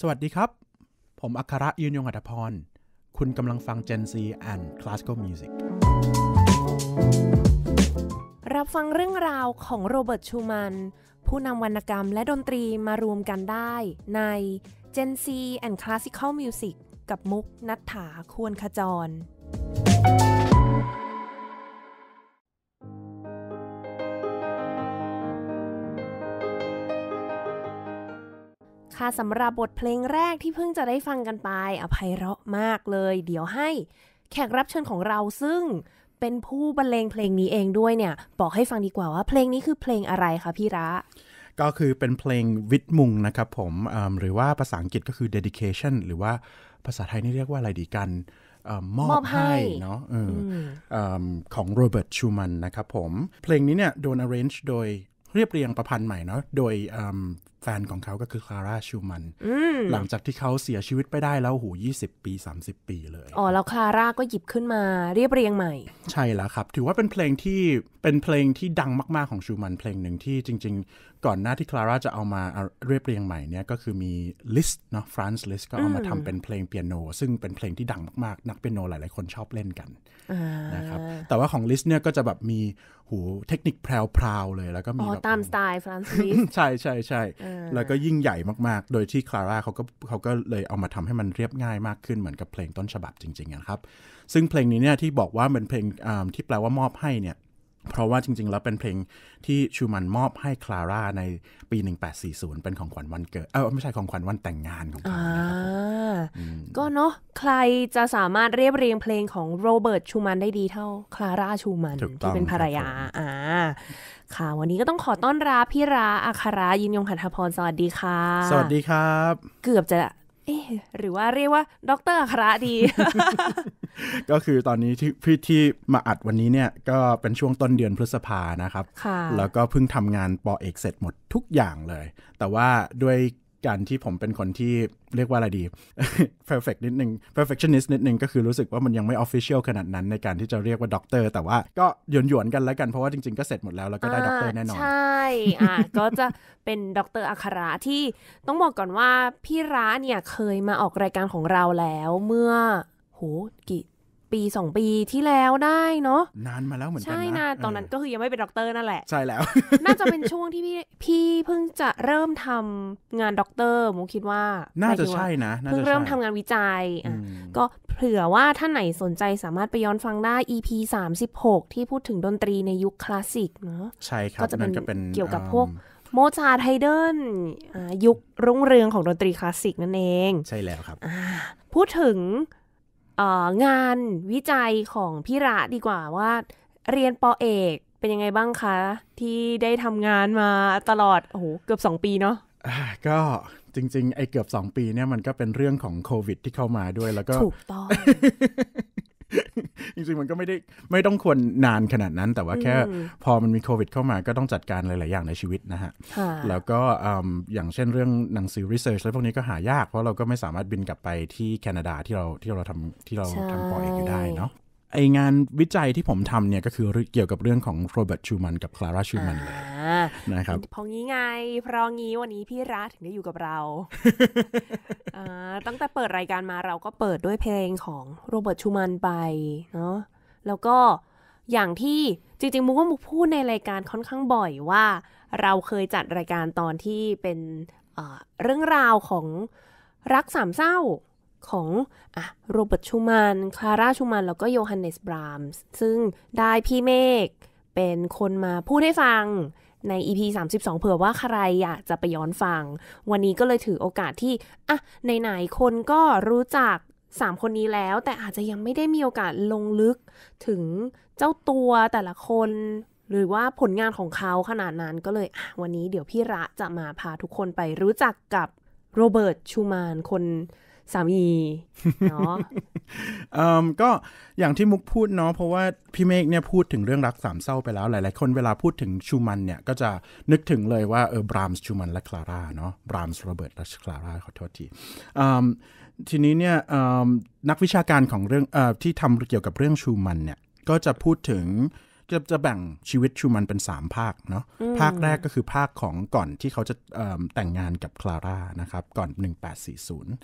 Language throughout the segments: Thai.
สวัสดีครับ ผมอัคระยืนยงอัตพร คุณกำลังฟัง Gen Z and Classical Music รับฟังเรื่องราวของโรเบิร์ตชูมัน ผู้นำวรรณกรรมและดนตรีมารวมกันได้ใน Gen Z and Classical Music กับมุกนัฐถาควรขจรค่ะสำหรับบทเพลงแรกที่เพิ่งจะได้ฟังกันไป อภัยเราะมากเลย เดี๋ยวให้ แขกรับเชิญของเราซึ่งเป็นผู้บรรเลงเพลงนี้เองด้วยเนี่ย บอกให้ฟังดีกว่าว่าเพลงนี้คือเพลงอะไรคะพี่ระ ก็คือเป็นเพลงวิทมุงนะครับผมหรือว่าภาษาอังกฤษก็คือ dedication หรือว่าภาษาไทยนี่เรียกว่าอะไรดีกันมอบให้เนาะของโรเบิร์ตชูมันนะครับผมเพลงนี้เนี่ยโดน arrange โดยเรียบเรียงประพันธ์ใหม่เนาะโดยแฟนของเขาก็คือคลาร่าชูมันหลังจากที่เขาเสียชีวิตไปได้แล้วหูยี่ิบปี 30 ปีเลย อ๋อ แล้วคลาร่าก็หยิบขึ้นมาเรียบเรียงใหม่ ใช่แล้วครับ ถือว่าเป็นเพลงที่เป็นเพลงที่ดังมาก ๆของชูมันเพลงหนึ่งที่จริง ๆ ก่อนหน้าที่คลาร่าจะเอามาเรียบเรียงใหม่เนี่ย ก็คือมีลิสต์เนาะฟรานซ์ลิสต์ก็เอามาทำเป็นเพลงเปียโน ซึ่งเป็นเพลงที่ดังมากๆนักเปียโนหลายๆคนชอบเล่นกันนะครับแต่ว่าของลิสต์เนี่ยก็จะแบบมีหูเทคนิคแพรวๆเลย แล้วก็มีแบบตามสไตล์ฟรานซ์ลิสใช่ใช่ใช่แล้วก็ยิ่งใหญ่มากๆ โดยที่คลาร่าเขาก็เขาก็เลยเอามาทำให้มันเรียบง่ายมากขึ้นเหมือนกับเพลงต้นฉบับจริงๆนะครับ ซึ่งเพลงนี้เนี่ยที่บอกว่าเป็นเพลงที่แปลว่ามอบให้เนี่ยเพราะว่าจริงๆ แล้วเป็นเพลงที่ชูมันมอบให้คลาร่าในปี 1840 เป็นของขวัญวันเกิด เออไม่ใช่ของขวัญวันแต่งงานของเขาก็เนาะใครจะสามารถเรียบเรียงเพลงของโรเบิร์ตชูมันได้ดีเท่า คลาร่าชูมันที่เป็นภรรยา อ่า ค่ะ วันนี้ก็ต้องขอต้อนรับพี่ราอัคารายินยงหัตถพรสวัสดีค่ะ สวัสดีครับ เกือบจะเอ๊หรือว่าเรียกว่าดรอัคระดี ก็คือตอนนี้ที่พี่ที่มาอัดวันนี้เนี่ย ก็เป็นช่วงต้นเดือนพฤษภานะครับ แล้วก็เพิ่งทำงานปอเอกเสร็จหมดทุกอย่างเลย แต่ว่าด้วยการที่ผมเป็นคนที่เรียกว่าอะไรดี perfect นิดนึง perfectionist นิดนึงก็คือรู้สึกว่ามันยังไม่ official ขนาดนั้นในการที่จะเรียกว่าด็อกเตอร์แต่ว่าก็หยวนๆกันแล้วกัน เพราะว่าจริงๆก็เสร็จหมดแล้วแล้วก็ได้ด็อกเตอร์แน่นอน ใช่ อ่ก็จะเป็นด็อกเตอร์อัคราที่ต้องบอกก่อนว่าพี่ร้าเนี่ยเคยมาออกรายการของเราแล้วเมื่อโหกี่ปีสองปีที่แล้วได้เนาะนานมาแล้วเหมือนกันใช่นะตอนนั้นก็คือ ยังไม่เป็นด็อกเตอร์นั่นแหละใช่แล้วน่าจะเป็นช่วงที่พี่พี่เพิ่งจะเริ่มทำงานด็อกเตอร์มูคิดว่าน่าจะใช่นะเพิ่งเริ่มทำงานวิจัยอ่ก็เผื่อว่าท่านไหนสนใจสามารถไปย้อนฟังได้ EP 36ที่พูดถึงดนตรีในยุคคลาสสิก เนาะใช่ครับก็จะเป็นเกี่ยวกับพวกโมชาร์ทไฮเดนยุครุ่งเรืองของดนตรีคลาสสิกนั่นเองใช่แล้วครับพูดถึงงานวิจัยของพี่ระดีกว่าว่า เรียนปอเอกเป็นยังไงบ้างคะ ที่ได้ทำงานมาตลอดโอ้โหเกือบ2ปีเนาะก็จริงๆ ไอ้เกือบ2ปีเนี่ยมันก็เป็นเรื่องของโควิดที่เข้ามาด้วยแล้วก็ถูกต้องจริงๆ มันก็ไม่ได้ไม่ต้องควรนานขนาดนั้น แต่ว่าแค่พอมันมีโควิดเข้ามา ก็ต้องจัดการหลายๆ อย่างในชีวิตนะฮะ แล้วก็อย่างเช่นเรื่องหนังสือรีเสิร์ชแลไรพวกนี้ก็หายาก เพราะเราก็ไม่สามารถบินกลับไปที่แคนาดาที่เราที่เราทำที่เราทำปอเองอยู่ได้เนาะไองานวิจัยที่ผมทำเนี่ยก็คือเกี่ยวกับเรื่องของโรเบิร์ตชูมันกับคลาร่าชูมันเลยนะครับพองี้ไง เพราะงี้วันนี้พี่รัฐถึงได้อยู่กับเราตั้งแต่เปิดรายการมาเราก็เปิดด้วยเพลงของโรเบิร์ตชูมันไปเนาะแล้วก็อย่างที่จริงๆมุกมุกพูดในรายการค่อนข้างบ่อยว่า เราเคยจัดรายการตอนที่เป็นเรื่องราวของรักสามเศร้าของอโรเบิร์ตชูมันคลาร่าชูมันแล้วก็โยฮันเนสบรามส์ ซึ่งได้พี่เมฆเป็นคนมาพูดให้ฟังใน EP 32 เผื่อว่าใครอยากจะไปย้อนฟัง วันนี้ก็เลยถือโอกาสที่อ่ะไหนๆคนก็รู้จัก 3 คนนี้แล้ว แต่อาจจะยังไม่ได้มีโอกาสลงลึกถึงเจ้าตัวแต่ละคน หรือว่าผลงานของเขาขนาดนั้นก็เลย วันนี้เดี๋ยวพี่ระจะมาพาทุกคนไปรู้จักกับโรเบิร์ตชูมานคนสามีเนาะก็อย่างที่มุกพูดเนาะเพราะว่าพี่เมฆเนี่ยพูดถึงเรื่องรักสามเศร้าไปแล้ว หลาย ๆ คนเวลาพูดถึงชูมันเนี่ย ก็จะนึกถึงเลยว่าเออบรามส์ชูมัน และคลาร่าเนาะบรามส์โรเบิร์ตและคลาร่าขอโทษทีทีนี้เนี่ยนักวิชาการของเรื่องอที่ทำเกี่ยวกับเรื่องชูมันเนี่ย ก็จะพูดถึงจะจะแบ่งชีวิตชูมันเป็น3ภาคเนาะภาคแรกก็คือภาคของก่อนที่เขาจะแต่งงานกับคลาร่านะครับ ก่อน1840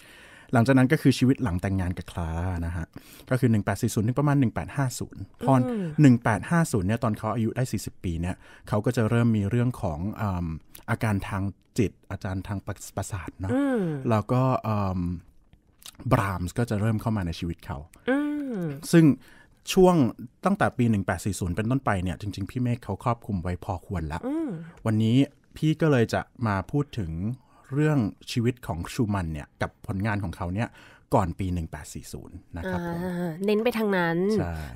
หลังจากนั้นก็คือชีวิตหลังแต่งงานกับคลาร่านะฮะ ก็คือ 1840 ถึงประมาณ 1850 พอน1850เนี่ยตอนเขาอายุได้ 40 ปีเนี่ยเขาก็จะเริ่มมีเรื่องของอาการทางจิตอาจารย์ทางประสาทเนาะแล้วก็บรามส์ก็จะเริ่มเข้ามาในชีวิตเขาซึ่งช่วงตั้งแต่ปี 1840 เป็นต้นไปเนี่ยจริงๆพี่เมฆเขาครอบคุมไว้พอควรละวันนี้พี่ก็เลยจะมาพูดถึงเรื่องชีวิตของชูมันเนี่ย กับผลงานของเขาเนี่ย ก่อนปี 1840นะครับเน้นไปทางนั้น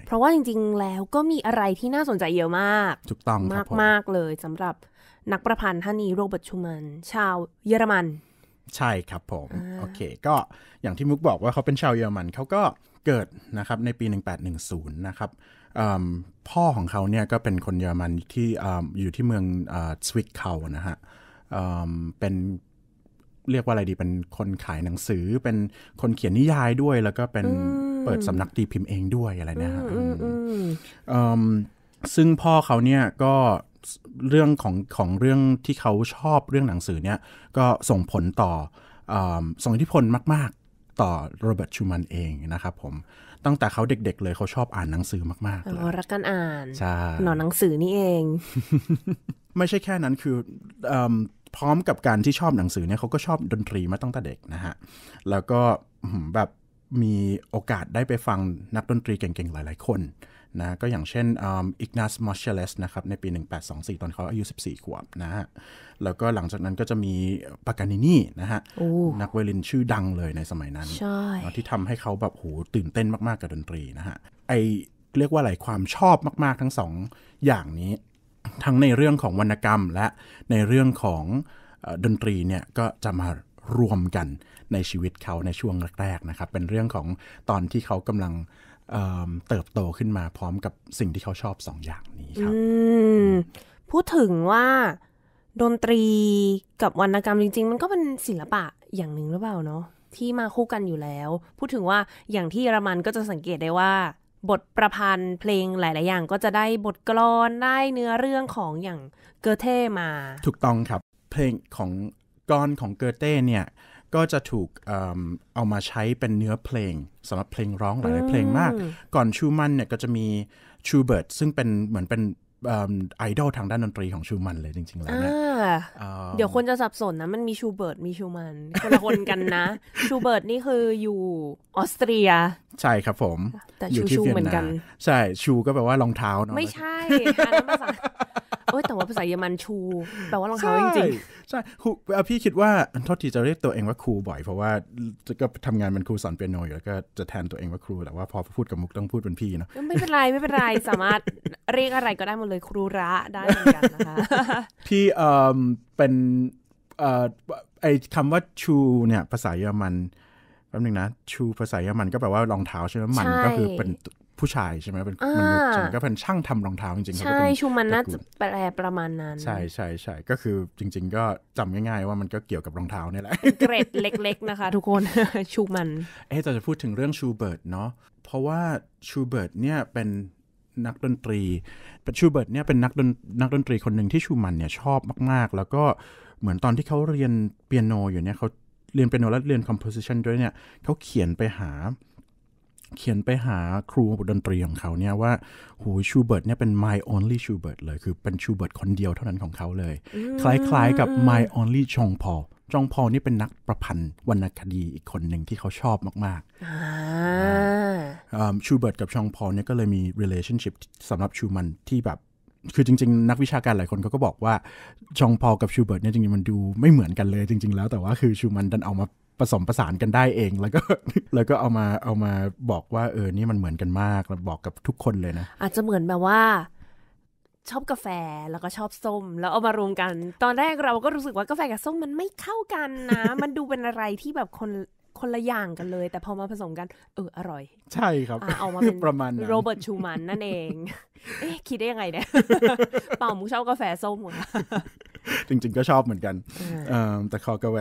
เพราะว่าจริง ๆ แล้วก็มีอะไรที่น่าสนใจเยอะมากถูกต้องมากมากเลยสำหรับนักประพันธ์ท่านนี้โรเบิร์ตชูมันชาวเยอรมัน ใช่ครับผมอโอเคก็อย่างที่มุกบอกว่าเขาเป็นชาวเยอรมันเขาก็เกิดนะครับในปี1810นะครับพ่อของเขาเนี่ยก็เป็นคนเยอรมันที่อยู่ที่เมืองสวิตเคานะฮะเป็นเรียกว่าอะไรดีเป็นคนขายหนังสือเป็นคนเขียนนิยายด้วยแล้วก็เป็นเปิดสำนักตีพิมพ์เองด้วยอะไรนะับซึ่งพ่อเขาเนี่ยก็เรื่องของของเรื่องที่เขาชอบเรื่องหนังสือเนี่ยก็ส่งผลต่อส่งอิทธิพลมาก ๆ ต่อโรเบิร์ตชูมันเองนะครับ ผมตั้งแต่เขาเด็ก ๆ เลยเขาชอบอ่านหนังสือมากๆเลยรักการอ่านใช่หนอนหนังสือนี่เอง ไม่ใช่แค่นั้นคืออพร้อมกับการที่ชอบหนังสือเนี่ยเขาก็ชอบดนตรีมาตั้งแต่เด็กนะฮะ แล้วก็แบบมีโอกาสได้ไปฟังนักดนตรีเก่งๆ หลายๆคนนะก็อย่างเช่นอิกนัสมอชเชลสนะครับในปี 1824 ตอนเขาอายุ 14 ขวบนะฮะแล้วก็หลังจากนั้นก็จะมีปากานินี่นะฮะนักไวลินชื่อดังเลยในสมัยนั้น ที่ทำให้เขาแบบโหตื่นเต้นมากๆกับดนตรีนะฮะ ไอเรียกว่าอะไรความชอบมาก ๆทั้งสองอย่างนี้ทั้งในเรื่องของวรรณกรรมและในเรื่องของดนตรีเนี่ยก็จะมารวมกันในชีวิตเขาในช่วงแรกๆนะครับ เป็นเรื่องของตอนที่เขากำลังเเติบโตขึ้นมาพร้อมกับสิ่งที่เขาชอบสองอย่างนี้ครับพูดถึงว่าดนตรีกับวรรณกรรมจริง ๆ มันก็เป็นศิลปะอย่างหนึ่งหรือเปล่าเนาะที่มาคู่กันอยู่แล้ว พูดถึงว่าอย่างที่เยอรมันก็จะสังเกตได้ว่าบทประพันธ์เพลงหลาย ๆ อย่างก็จะได้บทกลอนได้เนื้อเรื่องของอย่างเกอเทมา ถูกต้องครับเพลงของกรอนของเกอเต้เนี่ย ก็จะถูกเอามาใช้เป็นเนื้อเพลงสำหรับเพลงร้องหลาย ๆ เพลงมาก ก่อนชูมันเนี่ยก็จะมีชูเบิร์ตซึ่งเป็นเหมือนเป็นไอดอลทางด้านดนตรีของชูมันเลยจริงๆแล้วเนี่ยเดี๋ยวคนจะสับสนนะ มันมีชูเบิร์ตมีชูมันคนละคนกันนะชูเบิร์ตนี่คืออยู่ออสเตรียใช่ครับผมแต่อยู่ที่เนียนนาใช่ ชูก็แปลว่ารองเท้าเนาะไม่ใช่ภาษาโอ้ยแต่ว่าภาษาเยอรมันชูแปลว่ารองเท้าจริงๆใช่ครูพี่คิดว่าโทษทีจะเรียกตัวเองว่าครูบ่อย เพราะว่าก็ทำงานเป็นครูสอนเปียโนอยู่แล้วก็จะแทนตัวเองว่าครูแต่ว่าพอพูดกับมุกต้องพูดเป็นพี่เนาะไม่เป็นไร ไม่เป็นไรสามารถเรียกอะไรก็ได้หมดเลยครูระได้เหมือนกันนะคะพี่เอ่อเป็นเอ่อไอคำว่าชูเนี่ย ภาษาเยอรมันป๊บนึงนะชูภาษาเยอรมันก็แปลว่ารองเท้าใช่ไหมมันก็คือเป็นผู้ชายใช่ไหมเป็นมนุษย์ใช่ไหมก็เป็นช่างทำรองเท้าจริงๆใช่ชูมันน่าจะแปลประมาณนั้นใช่ใช่ใช่ก็คือจริงๆ ก็จำง่าย ๆ ว่ามันก็เกี่ยวกับรองเท้านี่แหละเกรดเล็ก ๆนะคะ ทุกคนชูมันเอ๊แจะพูดถึงเรื่องชูเบิร์ตเนาะเพราะว่าชูเบิร์ตเนี่ยเป็นนักดนตรีชูเบิร์ตเนี่ยเป็นนักดนนักดนตรีคนหนึ่งที่ชูมันเนี่ยชอบมากๆ แล้วก็เหมือนตอนที่เขาเรียนเปียโนอยู่เนี่ยเขาเรียนเป็นโนและเรียนคอมโพสิชันด้วยเนี่ยเขาเขียนไปหา เขียนไปหาครูดนตรีของเขาเนี่ยว่าหูชูเบิร์ตเนี่ยเป็น my only ชูเบิร์ตเลย คือเป็นชูเบิร์ตคนเดียวเท่านั้นของเขาเลย คล้าย ๆ กับ my only ชงพอจองพอนี่เป็นนักประพันธ์วรรณคดีอีกคนหนึ่งที่เขาชอบมากๆชูเบิร์ตกับชองพอเนี่ยก็เลยมี relationship สำหรับชูมันที่แบบคือจริงๆ นักวิชาการหลายคนเขาก็บอกว่าชองพอกับชูเบิร์ตเนี่ยจริงๆมันดูไม่เหมือนกันเลยจริงๆ แล้วแต่ว่าคือชูมันดันเอามาผสมประสานกันได้เอง แล้วก็แล้วก็เอามาเอามาบอกว่า เออนี่มันเหมือนกันมากแล้วบอกกับทุกคนเลยนะอาจจะเหมือนแบบว่า ชอบกาแฟแล้วก็ชอบส้ม แล้วเอามารวมกัน ตอนแรกเราก็รู้สึกว่ากาแฟกับส้มมันไม่เข้ากันนะ มันดูเป็นอะไรที่แบบคนคนละอย่างกันเลย แต่พอมาผสมกัน เออ อร่อย ใช่ครับอเอามาเป็นประมาณโรเบิร์ตชูมันนั่นเอง เอ๊คิดได้ยังไงเนี่ยเป่ามุกชอบกาแฟส้มหมดจริง ๆ ก็ชอบเหมือนกันแต่คอกาแฟ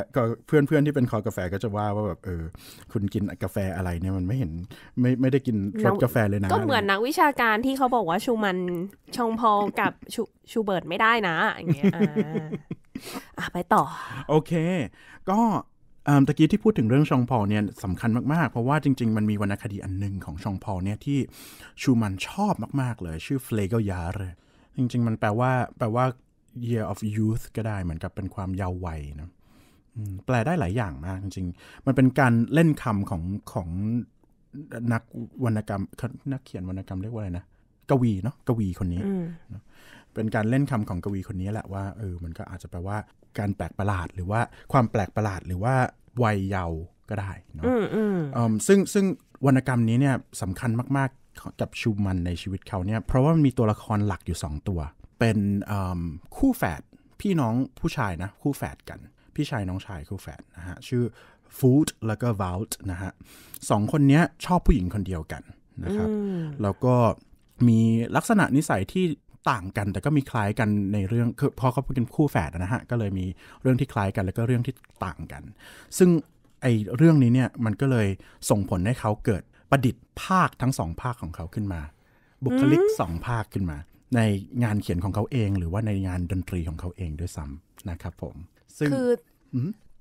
เพื่อนเพื่อนที่เป็นคอกาแฟก็จะว่าว่าแบบเออคุณกินกาแฟอะไรเนี่ย มันไม่เห็น ไม่ไม่ได้กินรสกาแฟเลยนะ ก็เหมือนนักวิชาการที่เขาบอกว่าชูมันชงพอกับชูชูเบิร์ตไม่ได้นะอย่างเงี้ยไปต่อ โอเค ก็ตะกี้ที่พูดถึงเรื่องชองพอเนี่ยสำคัญมาก ๆ เพราะว่าจริง ๆมันมีวรรณคดีอันหนึ่งของชองพอเนี่ยที่ชูมันชอบมาก ๆเลย ชื่อเฟลเกยา เลย จริง ๆ มันแปลว่า แปลว่า year of youth ก็ได้เหมือนกับเป็นความเยาว์วัยนะแปลได้หลายอย่างมาก จริง ๆ มันเป็นการเล่นคำของของ นักวรรณกรรม นักเขียนวรรณกรรมเรียกว่าอะไรนะ กวีเนาะกวีคนนี้เป็นการเล่นคำของกวีคนนี้ แหละว่าเออ มันก็อาจจะแปลว่าการแปลกประหลาดหรือว่าความแปลกประหลาดหรือว่าวัยเยาว์ก็ได้เนาะซึ่งซึ่งวรรณกรรมนี้เนี่ยสำคัญมาก ๆกับชูมันในชีวิตเขาเนี่ย เพราะว่ามันมีตัวละครหลักอยู่ 2 ตัว เป็นคู่แฝดพี่น้องผู้ชายนะ คู่แฝดกัน พี่ชายน้องชายคู่แฝดนะฮะ ชื่อฟูดแล้วก็วาลต์นะฮะสองคนนี้ชอบผู้หญิงคนเดียวกันนะครับแล้วก็มีลักษณะนิสัยที่ต่างกันแต่ก็มีคล้ายกันในเรื่องคือพอเขาเป็นคู่แฝดนะฮะก็เลยมีเรื่องที่คล้ายกันแล้วก็เรื่องที่ต่างกัน ซึ่งไอเรื่องนี้เนี่ยมันก็เลยส่งผลให้เขาเกิดประดิษฐ์ภาคทั้งสองภาคของเขาขึ้นมา บุคลิกสองภาคขึ้นมา ในงานเขียนของเขาเองหรือว่าในงานดนตรีของเขาเองด้วยซ้ำนะครับ ผม ซึ่งคือ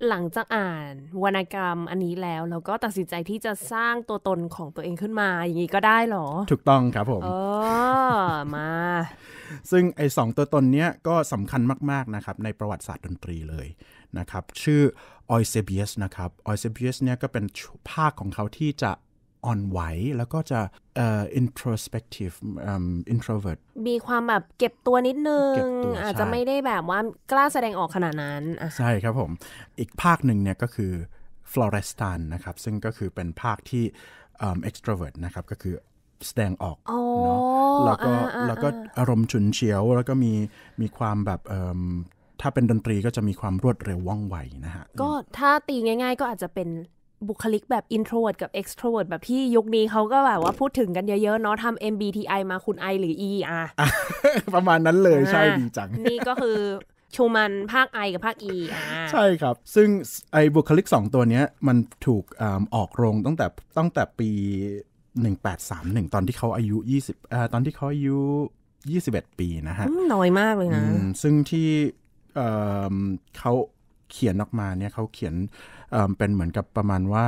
หลังจากอ่านวรรณกรรมอันนี้แล้วเราก็ตัดสินใจที่จะสร้างตัวตนของตัวเองขึ้นมา อย่างนี้ก็ได้หรอ ถูกต้องครับผม อ๋อ มา ซึ่งไอ้สองตัวตนเนี้ยก็สำคัญมาก ๆนะครับ ในประวัติศาสตร์ดนตรีเลยนะครับชื่อออยเซเบียสนะครับออยเซเบียสเนี่ยก็เป็นภาคของเขาที่จะอ่อนไหวแล้วก็จะ uh, introspective um, introvert มีความแบบเก็บตัวนิดนึง อาจจะไม่ได้แบบว่ากล้าแสดงออกขนาดนั้น ใช่ครับผม อีกภาคหนึ่งเนี่ยก็คือ florestan นะครับ ซึ่งก็คือเป็นภาคที่ extrovert นะครับ ก็คือแสดงออกเนาะแล้วก็แล้วก็อารมณ์ฉุนเฉียว แล้วก็มีมีความแบบถ้าเป็นดนตรีก็จะมีความรวดเร็วว่องไวนะฮะ ก็ถ้าตีง่ายๆ ก็อาจจะเป็นบุคลิกแบบ introvert กับ extrovert แบบที่ยุคนี้เขาก็แบบว่าพูดถึงกันเยอะๆเนาะทำ MBTI มาคุณ I หรือ E อ่ะ ประมาณนั้นเลยใช่ ดีจัง นี่ก็คือชูมันภาค I กับภาค E อ่ะใช่ครับ ซึ่งไอบุคลิก2ตัวเนี้ยมันถูกออกโรงตั้งแต่ตั้งแต่ปี 1831 ตอนที่เขาอายุ20อ่าตอนที่เขาอายุ21 ปีนะฮะน้อยมากเลยนะ ซึ่งที่เขาเขียนออกมาเนี่ยเขาเขียนเป็นเหมือนกับประมาณว่า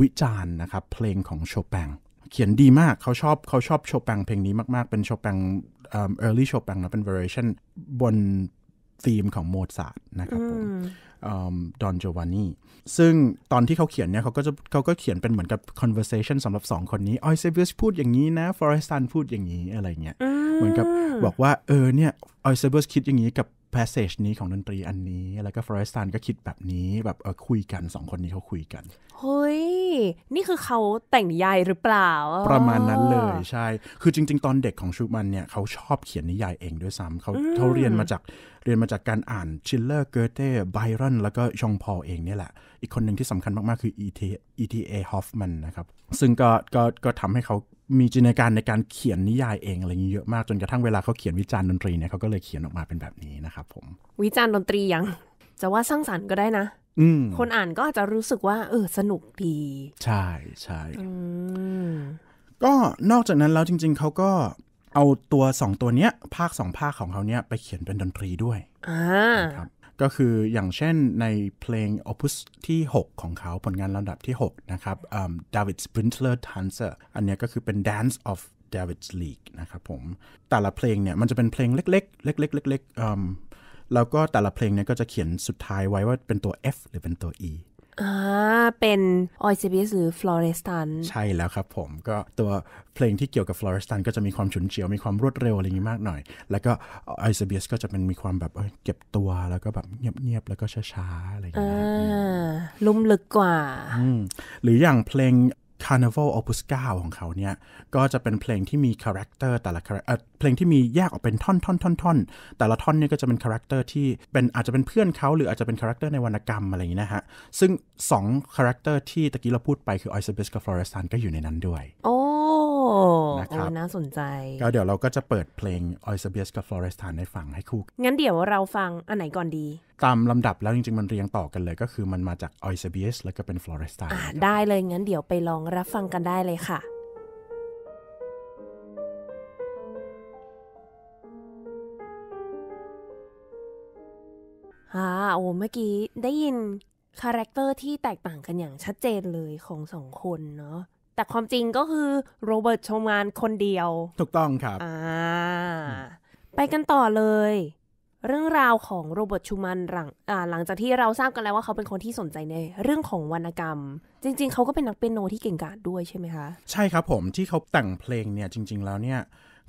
วิจารณ์นะครับ เพลงของโชแปงเขียนดีมากเขาชอบเขาชอบโชแปงเพลงนี้มากๆเป็นโชแปงเออร์ลี่โชแปงนะเป็นเวอร์ชันบนธีมของโมซาร์ทนะครับผมดอนโจวานีซึ่งตอนที่เขาเขียนเนี่ยเขาก็จะเขาก็เขียนเป็นเหมือนกับ conversation สำหรับสองคนนี้ออยเซเบียสพูดอย่างนี้นะฟอเรสตันพูดอย่างนี้อะไรเงี้ยเหมือนกับบอกว่าเออเนี่ยออยเซเบียสคิดอย่างนี้กับ p a s s a g นี้ของดนตรีอันนี้ แล้วก็ฟรอรสตันก็คิดแบบนี้ แบบเออคุยกันสองคนนี้เขาคุยกัน เฮ้ย นี่คือเขาแต่งนิยายหรือเปล่า ประมาณนั้นเลยใช่ คือจริง ๆ ตอนเด็กของชูมันเนี่ยเขาชอบเขียนนิยายเองด้วยซ้ำ เขาเขาเรียนมาจากเรียนมาจากการอ่านชิลเลอร์เกอเต้ไบรอนแล้วก็ชองพอเองเนี่ยแหละ อีกคนหนึ่งที่สำคัญมาก ๆ คือ E.T.A. Hoffman นะครับ ซึ่งก็ก็ก็ทำให้เขามีจินตนาการในการเขียนนิยายเอง อะไรเงี้เยอะมาก จนกระทั่งเวลาเขาเขียนวิจารณ์ดนตรีเนี่ยเขาก็เลยเขียนออกมาเป็นแบบนี้นะครับผม วิจารณ์ดนตรียัง จะว่าสร้างสรรค์ก็ได้นะคนอ่านก็อาจจะรู้สึกว่าเออสนุกดีใช่ใช่ก็นอกจากนั้นแล้วจริง ๆเขาก็เอาตัวสองตัวเนี้ยภาคสองภาคของเขาเนี้ยไปเขียนเป็นดนตรีด้วยนะครับก็คืออย่างเช่นในเพลงอ p พ s ที่ 6 ของเขาผลงานลำดับที่ 6 นะครับดาวิดสปรินเตอร์ทันเซอร์อันนี้ก็คือเป็น Dance of David's League นะครับผมแต่ละเพลงเนี่ย มันจะเป็นเพลงเล็กๆเล็กๆเล็กๆแล้วก็แต่ละเพลงเนี่ยก็จะเขียนสุดท้ายไว้ว่าเป็นตัว F หรือเป็นตัว E อ่าเป็นออยซิบิสหรือฟลอเรสตันใช่แล้วครับผม ก็ตัวเพลงที่เกี่ยวกับฟลอเรสตันก็จะมีความฉุนเฉียวมีความรวดเร็วอะไรอย่างนี้มากหน่อย แล้วก็ออยซิบิสก็จะเป็นมีความแบบเก็บตัวแล้วก็แบบเงียบๆ แล้วก็ช้าๆอะไรอย่างเงี้ยลุ่มลึกกว่า หรืออย่างเพลง Carnival Opus 9ของเขาเนี่ย ก็จะเป็นเพลงที่มีคาแรคเตอร์แต่ละเพลงที่มีแยกออกเป็นท่อนท่อนท่อนท่อนแต่ละท่อนเนี่ยก็จะเป็นคาแรคเตอร์ที่เป็นอาจจะเป็นเพื่อนเขาหรืออาจจะเป็นคาแรคเตอร์ในวรรณกรรมอะไรอย่างนี้นะฮะ ซึ่ง2คาแรคเตอร์ที่ตะกี้เราพูดไปคือออยเ b เบสกับฟลอเรส t ันก็อยู่ในนั้นด้วย โอ้นะครับน่าสนใจก็เดี๋ยวเราก็จะเปิดเพลง o บ s b s กับ Florestan ให้ฟังให้คู่งั้นเดี๋ยวเราฟัง อันไหนก่อนดี ตามลำดับแล้วจริงๆมันเรียงต่อกันเลยก็คือมันมาจาก o บ s b s แล้วก็เป็น Florestan ได้เลย งั้นเดี๋ยวไปลองรับฟังกันได้เลยค่ะอ่าโอ้เมื่อกี้ได้ยินคาแรคเตอร์ที่แตกต่างกันอย่างชัดเจนเลยของสองคนเนาะแต่ความจริงก็คือโรเบิร์ตชมานคนเดียว ถูกต้องครับอ่า ไปกันต่อเลย เรื่องราวของโรเบิร์ตชูมันหลังหลังจากที่เราทราบกันแล้วว่าเขาเป็นคนที่สนใจในเรื่องของวรรณกรรม จริง ๆ เขาก็เป็นนักเปียโนที่เก่งกาจด้วยใช่ไหมคะใช่ครับผมที่เขาแต่งเพลงเนี่ย จริง ๆแล้วเนี่ย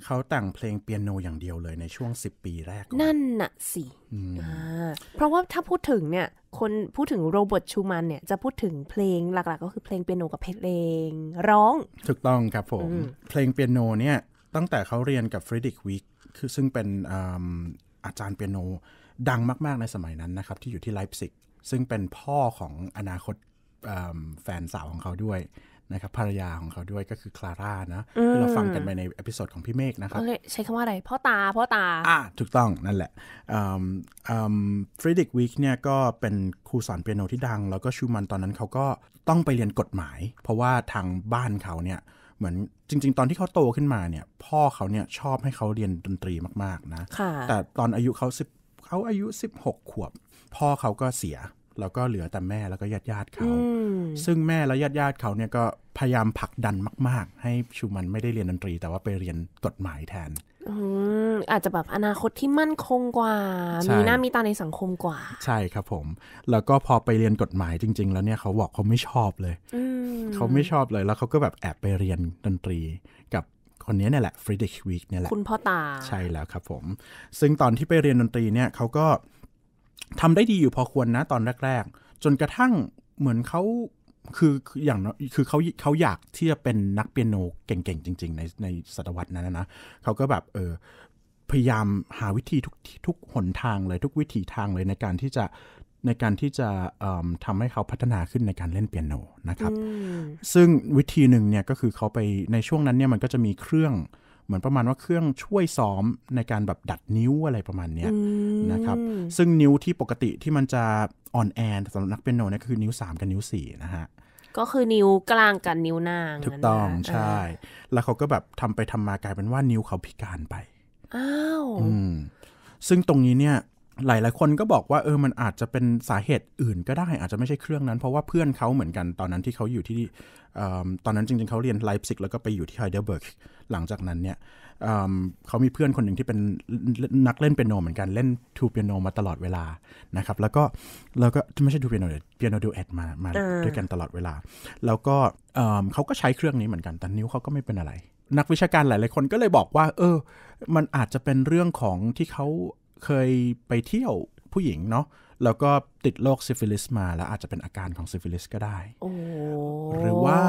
เขาแต่งเพลงเปียโนอย่างเดียวเลยในช่วง 10 ปีแรก นั่นน่ะสิ เพราะว่าถ้าพูดถึงเนี่ยคนพูดถึงโรเบิร์ตชูมันเนี่ย จะพูดถึงเพลงหลัก ๆ ก็คือเพลงเปียโนกับเพลงร้อง ถูกต้องครับผม เพลงเปียโนเนี่ยตั้งแต่เขาเรียนกับเฟรดิกวิกคือซึ่งเป็นอาจารย์เปียโนดังมาก ๆในสมัยนั้นนะครับ ที่อยู่ที่ไลฟ์ซิกซึ่งเป็นพ่อของอนาคตแฟนสาวของเขาด้วยนะครับภรรยาของเขาด้วยก็คือคลาร่านะ ที่เราฟังกันไปในเอพิโซดของพี่เมฆนะครับใช้คำว่าอะไร พ่อตา พ่อตา อ่าถูกต้องนั่นแหละฟริดิกวิกเนี่ยก็เป็นครูสอนเปียโนที่ดัง แล้วก็ชูมันตอนนั้นเขาก็ต้องไปเรียนกฎหมาย เพราะว่าทางบ้านเขาเนี่ย เหมือนจริง ๆ ตอนที่เขาโตขึ้นมาเนี่ย พ่อเขาเนี่ยชอบให้เขาเรียนดนตรีมากๆนะแต่ตอนอายุเขาสิบเขาอายุ 16 ขวบ พ่อเขาก็เสียแล้วก็เหลือแต่แม่แล้วก็ญาติญาติเขา ซึ่งแม่และญาติญาติเขาเนี่ยก็พยายามผลักดันมาก ๆ ให้ชูมันไม่ได้เรียนดนตรี แต่ว่าไปเรียนกฎหมายแทนอาจจะแบบอนาคตที่มั่นคงกว่า มีหน้ามีตาในสังคมกว่า ใช่ครับผม แล้วก็พอไปเรียนกฎหมายจริงๆแล้วเนี่ยเขาบอกเขาไม่ชอบเลยเขาไม่ชอบเลยแล้วเขาก็แบบแอบไปเรียนดนตรี กับคนนี้เนี่ยแหละฟรีดริชวิกเนี่ยแหละ คุณพ่อตา ใช่แล้วครับผม ซึ่งตอนที่ไปเรียนดนตรีเนี่ยเขาก็ทำได้ดีอยู่พอควรนะ ตอนแรกๆ จนกระทั่งเหมือนเขาคืออย่างคือเขาเขาอยากที่จะเป็นนักเปียโนเก่งๆจริงๆในในศตวรรษนั้นนะเขาก็แบบเออพยายามหาวิธีทุกทุกหนทางเลยทุกวิธีทางเลยในการที่จะในการที่จะทำให้เขาพัฒนาขึ้นในการเล่นเปียโนนะครับ ซึ่งวิธีหนึ่งเนี่ยก็คือเขาไปในช่วงนั้นเนี่ยมันก็จะมีเครื่องเหมือนประมาณว่าเครื่องช่วยซ้อมในการแบบดัดนิ้วอะไรประมาณเนี้ยนะครับซึ่งนิ้วที่ปกติที่มันจะอ่อนแอสำหรับนักเปียโนเนี่ยคือนิ้ว 3 กับนิ้ว4นะฮะก็คือนิ้วกลางกับนิ้วนางถูกต้องใช่ แล้วเขาก็แบบทำไปทำมากลายเป็นว่านิ้วเขาพิการไป อ้าวซึ่งตรงนี้เนี่ยหลาย ๆ คนก็บอกว่าเออ มันอาจจะเป็นสาเหตุอื่น ก็ได้ อาจจะไม่ใช่เครื่องนั้น เพราะว่าเพื่อนเขาเหมือนกัน ตอนนั้นที่เขาอยู่ที่ตอนนั้นจริง ๆเขาเรียนไลป์ซิก แล้วก็ไปอยู่ที่ไฮเดลเบิร์ก หลังจากนั้นเนี่ยเเขามีเพื่อนคนหนึ่งที่เป็นนักเล่นเปียโน เหมือนกัน เล่นทูเปียโนมาตลอดเวลา นะครับ แล้วก็ แล้วก็ไม่ใช่ทูเปียโนเยเปียโนดูเอดมา มาด้วยกันตลอดเวลา แล้วก็เเขาก็ใช้เครื่องนี้เหมือนกัน แต่นิ้วเขาก็ไม่เป็นอะไร นักวิชาการหลาย ๆ คนก็เลยบอกว่า เออ มันอาจจะเป็นเรื่องของที่เขาเคยไปเที่ยวผู้หญิงเนาะ แล้วก็ติดโรคซิฟิลิสมา แล้วอาจจะเป็นอาการของซิฟิลิสก็ได้หรือว่า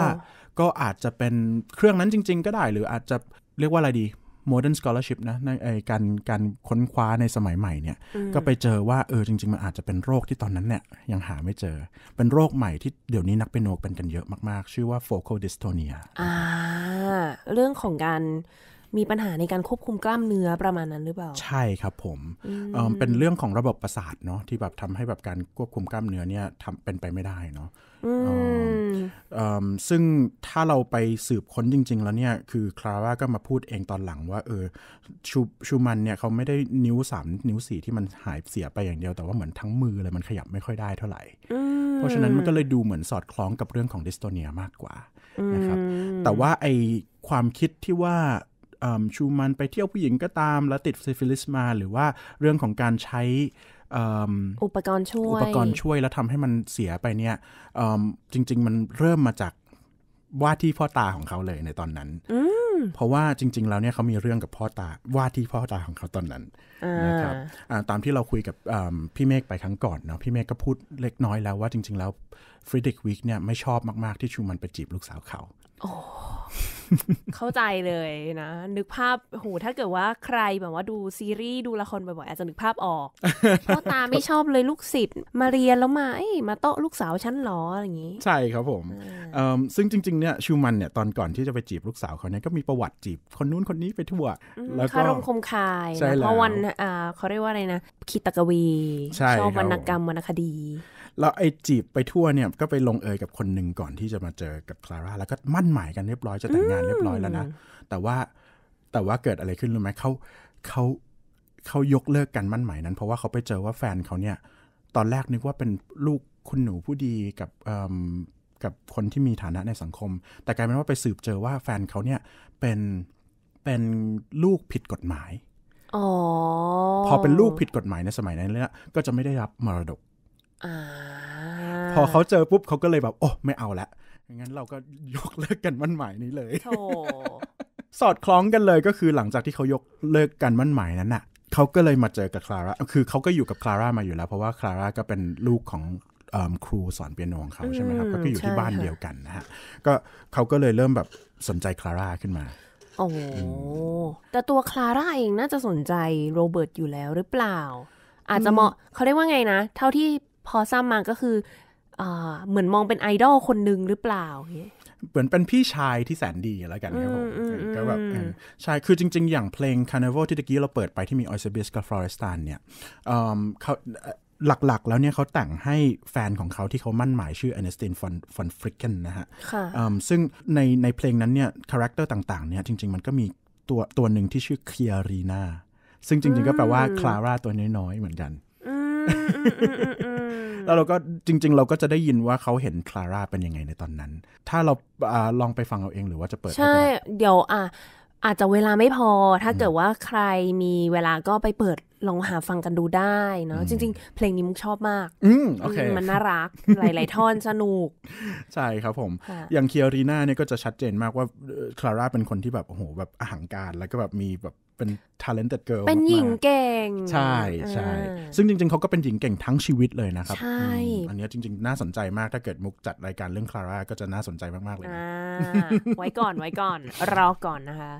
ก็อาจจะเป็นเครื่องนั้นจริงๆ ก็ได้ หรืออาจจะเรียกว่าอะไรดี modern scholarship นะ ในการการค้นคว้าในสมัยใหม่เนี่ย ก็ไปเจอว่าเออจริงๆ มันอาจจะเป็นโรคที่ตอนนั้นเนี่ย ยังหาไม่เจอ เป็นโรคใหม่ที่เดี๋ยวนี้นักเป็นโนเป็นกันเยอะมากๆ ชื่อว่า focal dystonia อ่า เรื่องของการมีปัญหาในการควบคุมกล้ามเนื้อประมาณนั้นหรือเปล่า ใช่ครับผมเเป็นเรื่องของระบบประสาทเนาะที่แบบทำให้แบบการควบคุมกล้ามเนื้อเนี่ยทำเป็นไปไม่ได้เนาะซึ่งถ้าเราไปสืบค้นจริง ๆ แล้วเนี่ยคือคลาร่าก็มาพูดเองตอนหลังว่าเออชูชูมันเนี่ยเขาไม่ได้นิ้ว 3 นิ้ว 4 ที่มันหายเสียไปอย่างเดียวแต่ว่าเหมือนทั้งมือเลยมันขยับไม่ค่อยได้เท่าไหร่เพราะฉะนั้นมันก็เลยดูเหมือนสอดคล้องกับเรื่องของดิสโทเนียมากกว่านะครับแต่ว่าไอความคิดที่ว่าชูมันไปเที่ยวผู้หญิงก็ตามแล้วติดซิฟิลิสมา หรือว่าเรื่องของการใช้ อุปกรณ์ช่วยอุปกรณ์ช่วยแล้วทำให้มันเสียไปเนี่ยจริงๆมันเริ่มมาจาก ว่าที่พ่อตาของเขาเลยในตอนนั้นเพราะว่าจริง ๆ แล้วเนี่ยเขามีเรื่องกับพ่อตาว่าที่พ่อตาของเขาตอนนั้นนะครับตามที่เราคุยกับพี่เมฆไปครั้งก่อนเนาะพี่เมฆก็พูดเล็กน้อยแล้วว่าจริงๆ แล้วฟริดริกวิกเนี่ยไม่ชอบมากๆที่ชูมันไปจีบลูกสาวเขาเข้าใจเลยนะ นึกภาพโหถ้าเกิดว่าใครแบบว่าดูซีรีส์ ดูละครบ่อยๆอาจจะนึกภาพออกพ่อตาไม่ชอบเลยลูกศิษย์มาเรียนแล้วมา เอ้มาโต๊ะลูกสาวชั้นหรออะไรอย่างนี้ใช่ครับผม ซึ่งจริงๆเนี่ยชูมันเนี่ยตอนก่อนที่จะไปจีบลูกสาวเขาเนี่ยก็มีประวัติจีบคนนู้นคนนี้ไปทั่ว แล้วก็คารมคมคายเพราะวันเขาเรียกว่าอะไรนะคิตกวีชอบวรรณกรรมวรรณคดีแล้วไอ้จีบไปทั่วเนี่ยก็ไปลงเอยกับคนหนึ่งก่อนที่จะมาเจอกับคลาร่าแล้วก็มั่นหมายกันเรียบร้อยจะแต่งงานเรียบร้อยแล้วนะ แต่ว่าแต่ว่าเกิดอะไรขึ้นรู้ไหมเขาเขาเขายกเลิกกันมั่นหมายนั้น เพราะว่าเขาไปเจอว่าแฟนเขาเนี่ยตอนแรกนึกว่าเป็นลูกคุณหนูผู้ดีกับกับคนที่มีฐานะในสังคม แต่กลายเป็นว่าไปสืบเจอว่าแฟนเขาเนี่ยเป็นเป็นลูกผิดกฎหมายอพอเป็นลูกผิดกฎหมายในสมัยนั้นเลย่ะก็จะไม่ได้รับมรดกพอเขาเจอปุ๊บเขาก็เลยแบบ โอ้ไม่เอาละงั้นเราก็ยกเลิกกันมั่นหมายนี้เลยสอดคล้องกันเลยก็คือหลังจากที่เขายกเลิกกันมั่นหมายนั้นน่ะ เขาก็เลยมาเจอกับคลาร่าคือเขาก็อยู่กับคลาร่ามาอยู่แล้วเพราะว่าคลาร่าก็เป็นลูกของครูสอนเปียโนของเขาใช่ไหมครับก็อยู่ที่บ้านเดียวกันนะฮะก็เขาก็เลยเริ่มแบบสนใจคลาร่าขึ้นมาโอ้แต่ตัวคลาร่าเองน่าจะสนใจโรเบิร์ตอยู่แล้วหรือเปล่า อาจจะเหมาะเขาเรียกว่าไงนะ เท่าที่พอซ้ำมาก็คือเหมือนมองเป็นไอดอลคนหนึ่งหรือเปล่า เหมือนเป็นพี่ชายที่แสนดีแล้วกันครับผมก็แบบใช่ คือจริงๆ อย่างเพลง Carnival ที่ตะกี้เราเปิดไปที่มี o อ s e b i s กับ Florestan เนี่ยเขาหลักๆ แล้วเนี่ยเขาแต่งให้แฟนของเขาที่เขามั่นหมายชื่อ a อนเนสตินฟอนฟอนฟริกเกนนะฮะซึ่งในในเพลงนั้นเนี่ยคาแรคเตอร์ต่างๆ เนี่ยจริงๆ มันก็มีตัวตัวหนึ่งที่ชื่อเคียรีนาซึ่งจริงๆ ก็แปลว่าคลาร่าตัวน้อยๆ เหมือนกันแล้วเราก็จริง ๆเราก็จะได้ยินว่าเขาเห็นคลาร่าเป็นยังไงในตอนนั้น ถ้าเราอาลองไปฟังเอาเองหรือว่าจะเปิด ใช่ เดี๋ยวอ่ะอาจจะเวลาไม่พอ ถ้าเกิดว่าใครมีเวลาก็ไปเปิดลองหาฟังกันดูได้เนาะ จริง ๆเพลงนี้มุกชอบมากอืมโอเคมันน่ารักหลายๆท่อนสนุก ใช่ครับผม อย่างเคียรีน่าเนี่ยก็จะชัดเจนมากว่าคลาร่าเป็นคนที่แบบโอ้โหแบบอหังการแล้วก็แบบมีแบบเป็น talented girl เป็นหญิงเก่ง ใช่ใช่ซึ่งจริงๆ เขาก็เป็นหญิงเก่งทั้งชีวิตเลยนะครับ ใช่ อันนี้จริงๆ น่าสนใจมากถ้าเกิดมุกจัดรายการเรื่องคลาร่าก็จะน่าสนใจมากๆเลยนะไว้ก่อนไว้ก่อน รอก่อนนะคะ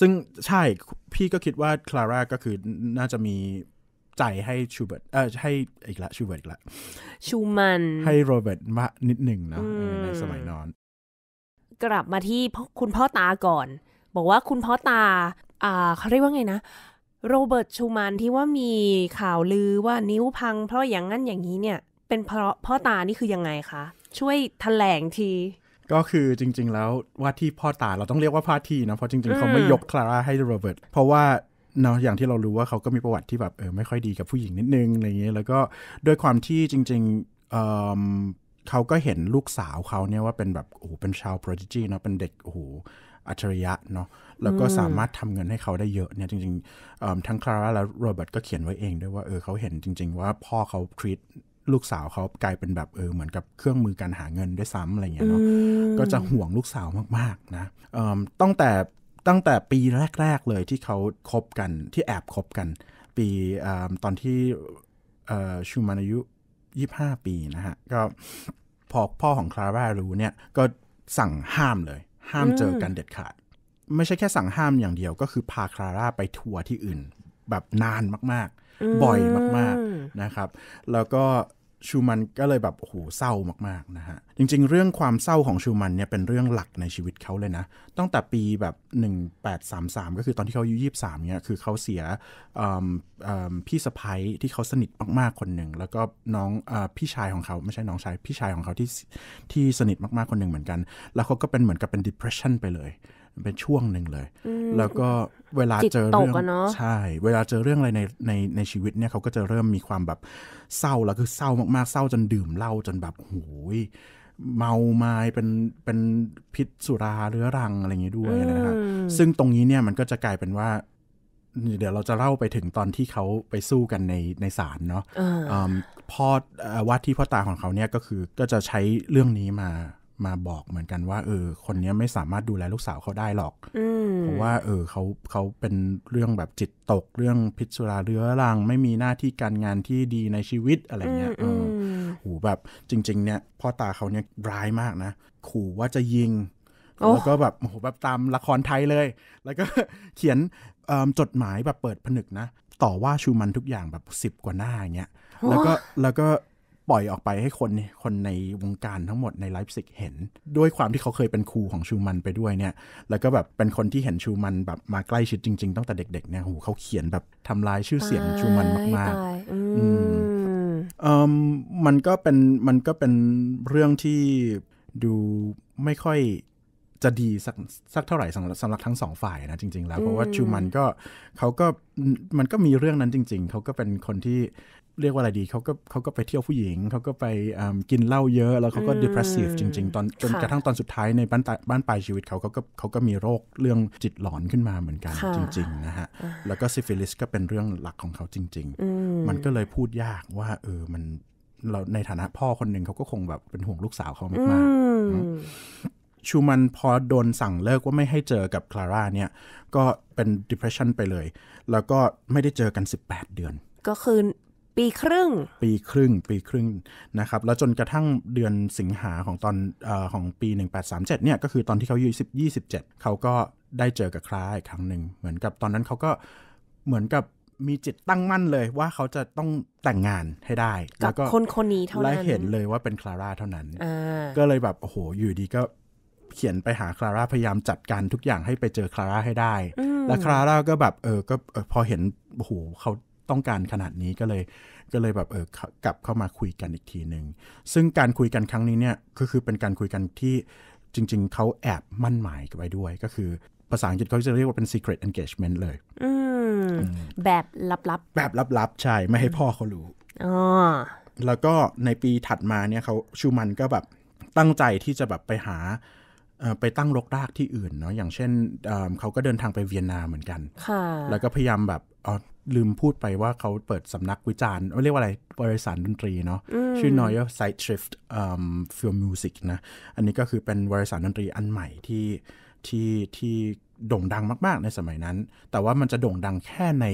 ซึ่งใช่พี่ก็คิดว่าคลาร่าก็คือน่าจะมี ใจให้ชูเบิร์ตเออให้อีกละชูเบิร์ตอีกละชูมันให้โรเบิร์ตมานิดหนึ่งนะในสมัยนอนกลับมาที่คุณพ่อตาก่อน บอกว่าคุณพ่อตา่าเขาเรียกว่าไงนะโรเบิร์ตชูมันที่ว่ามีข่าวลือว่านิ้วพังเพราะอย่างนั้นอย่างนี้เนี่ยเป็นเพราะพ่อตานี่คือยังไงคะ ช่วยถแถลงที ก็คือจริงๆ แล้วว่าที่พ่อตาเราต้องเรียกว่าพ่อทีนะเพราะจริง ๆเขาไม่ยกคลาร่าให้โรเบิร์ตเพราะว่าเนาะอย่างที่เรารู้ว่าเขาก็มีประวัติที่แบบเออไม่ค่อยดีกับผู้หญิงนิดนึงอะไรเงี้ยแล้วก็ด้วยความที่จริงๆเเขาก็เห็นลูกสาวเขาเนี่ยว่าเป็นแบบโอ้โหเป็นชาวโปรดิจีเนาะเป็นเด็กโอ้โหอัจฉริยะเนาะแล้วก็สามารถทำเงินให้เขาได้เยอะเนี่ยจริงๆ ทั้งคลาร่าและโรเบิร์ตก็เขียนไว้เอง ด้วยว่า เออเขาเห็นจริง ๆ ว่าพ่อเขาทรีตลูกสาวเขากลายเป็นแบบเออเหมือนกับเครื่องมือการหาเงินด้วยซ้ำอะไรเงี้ยเนาะ ก็จะห่วงลูกสาวมาก ๆ นะ ตั้งแต่ตั้งแต่ปีแรก ๆ เลยที่เขาคบกันที่แอบคบกัน ปีตอนที่ชูมานอายุ 25 ปีนะฮะ ก็พอพ่อของคลาร่ารู้เนี่ยก็สั่งห้ามเลยห้ามเจอกันเด็ดขาดไม่ใช่แค่สั่งห้ามอย่างเดียวก็คือพาคลาร่าไปทัวร์ที่อื่น แบบนานมาก ๆ บ่อยมากๆนะครับ แล้วก็ ชูมันก็เลยแบบโอ้โหเศร้ามากๆนะฮะ จริงๆ เรื่องความเศร้าของชูมันเนี่ยเป็นเรื่องหลักในชีวิตเขาเลยนะ ตั้งแต่ปีแบบ 1833 ก็คือตอนที่เขาอายุ 23เนี่ยคือเขาเสียพี่สะพ้ยที่เขาสนิทมากๆคนหนึ่งแล้วก็น้องอพี่ชายของเขาไม่ใช่น้องชายพี่ชายของเขาที่ที่สนิทมาก ๆ คนหนึ่งเหมือนกัน แล้วเขาก็เป็นเหมือนกับเป็น depression ไปเลยเป็นช่วงหนึ่งเลย แล้วก็เวลาเจอเรื่อง ใช่ เวลาเจอเรื่องอะไรในในในชีวิตเนี่ยเขาก็จะเริ่มมีความแบบเศร้าแล้วคือเศร้ามากๆเศร้าจนดื่มเหล้า จนแบบหูยเมาไม้เป็นเป็นพิษสุราเรื้อรังอะไรอย่างนี้ด้วยนะครับซึ่งตรงนี้เนี่ยมันก็จะกลายเป็นว่า เดี๋ยวเราจะเล่าไปถึงตอนที่เขาไปสู้กันในในศาลเนาะพ่อวัดที่พ่อตาของเขาเนี่ยก็คือก็จะใช้เรื่องนี้มามาบอกเหมือนกันว่าเออ คนนี้ไม่สามารถดูแลลูกสาวเขาได้หรอกเพราะว่า เออเขาเขาเป็นเรื่องแบบจิตตกเรื่องพิษสุราเรื้อรังไม่มีหน้าที่การงานที่ดีในชีวิตอะไรเงี้ยโอโหูแบบจริง ๆ เนี่ยพ่อตาเขาเนี่ยร้ายมากนะ ขู่ว่าจะยิง แล้วก็แบบโอ้โหแบบตามละครไทยเลย แล้วก็เขียนจดหมายแบบเปิดผนึกนะ ต่อว่าชูมันทุกอย่างแบบสิบกว่าหน้าอย่างเงี้ยแล้วก็แล้วก็ปล่อยออกไปให้คนคนในวงการทั้งหมดในไลฟ์สิกเห็นด้วยความที่เขาเคยเป็นครูของชูมันไปด้วยเนี่ย แล้วก็แบบเป็นคนที่เห็นชูมันแบบมาใกล้ชิด จริง ๆตั้งแต่เด็กๆเนี่ยหเขาเขียนแบบทำลายชื่อเสียงชูมันมาก ๆอืมมันก็เป็นมันก็เป็นเรื่องที่ดูไม่ค่อยจะดีสักสักเท่าไหร่สำหรับสำหรับทั้งสองฝ่ายนะจริงๆแล้ว เพราะว่าชูมันก็เขาก็มันก็มีเรื่องนั้นจริง ๆ เขาก็เป็นคนที่เรียกว่าอะไรดีเขาก็เขาก็ไปเที่ยวผู้หญิง เขาก็ไปกินเหล้าเยอะ แล้วเขาก็ depressive จริง ๆ ตอนจนกระทั่งตอนสุดท้ายในบ้านบ้านปลายชีวิตเขาเขาก็เขาก็มีโรคเรื่องจิตหลอนขึ้นมาเหมือนกันจริง ๆ นะฮะ แล้วก็ซิฟิลิสก็เป็นเรื่องหลักของเขาจริง ๆ มันก็เลยพูดยากว่าเออ มันเราในฐานะพ่อคนหนึ่งเขาก็คงแบบเป็นห่วงลูกสาวเขามากๆ ชูมันพอโดนสั่งเลิกว่าไม่ให้เจอกับคลาร่าเนี่ย ก็เป็น depression ไปเลย แล้วก็ไม่ได้เจอกัน 18 เดือน ก็คือปีครึ่ง ปีครึ่งปีครึ่งนะครับ แล้วจนกระทั่งเดือนสิงหาของตอนอของปี 1837เนี่ยก็คือตอนที่เขาอายุ27 เขาก็ได้เจอกับคล้าอีกครั้งหนึ่งเหมือนกับตอนนั้นเขาก็เหมือนกับมีจิตตั้งมั่นเลย ว่าเขาจะต้องแต่งงานให้ได้ แล้วก็คนคนนี้เท่านั้นและเห็นเลยว่าเป็นคลาร่าเท่านั้นก็เลยแบบโอ้โหอยู่ดีก็ เขียนไปหาคลาร่าพยายามจัดการทุกอย่างให้ไปเจอคลาร่าให้ได้ และคลาร่าก็แบบเออก็พอเห็นโอ้โหเขาต้องการขนาดนี้ก็เลยก็เลยแบบเออกลับเข้ามาคุยกันอีกทีหนึ่ง ซึ่งการคุยกันครั้งนี้เนี่ยก็คือเป็นการคุยกันที่จริงๆ เขาแอบมั่นหมายกันไปด้วย ก็คือภาษาอังกฤษเขาจะเรียกว่าเป็น secret engagement เลยแบบลับๆ แบบลับๆใช่ ไม่ให้พ่อเขารู้แล้วก็ในปีถัดมาเนี่ยเขาชูมันก็แบบตั้งใจที่จะแบบไปหาไปตั้งรกรากที่อื่นเนาะอย่างเช่นเขาก็เดินทางไปเวียนนาเหมือนกันแล้วก็พยายามแบบลืมพูดไปว่าเขาเปิดสำนักวิจารณ์เรียกว่าอะไรบริษัทดนตรีเนาะชื่อ Neuer z e i t s h i f t f l m Music นะอันนี้ก็คือเป็นบริษัทดนตรีอันใหม่ที่ที่ที่โด่งดังมาก ๆ ในสมัยนั้น แต่ว่ามันจะโด่งดังแค่ใน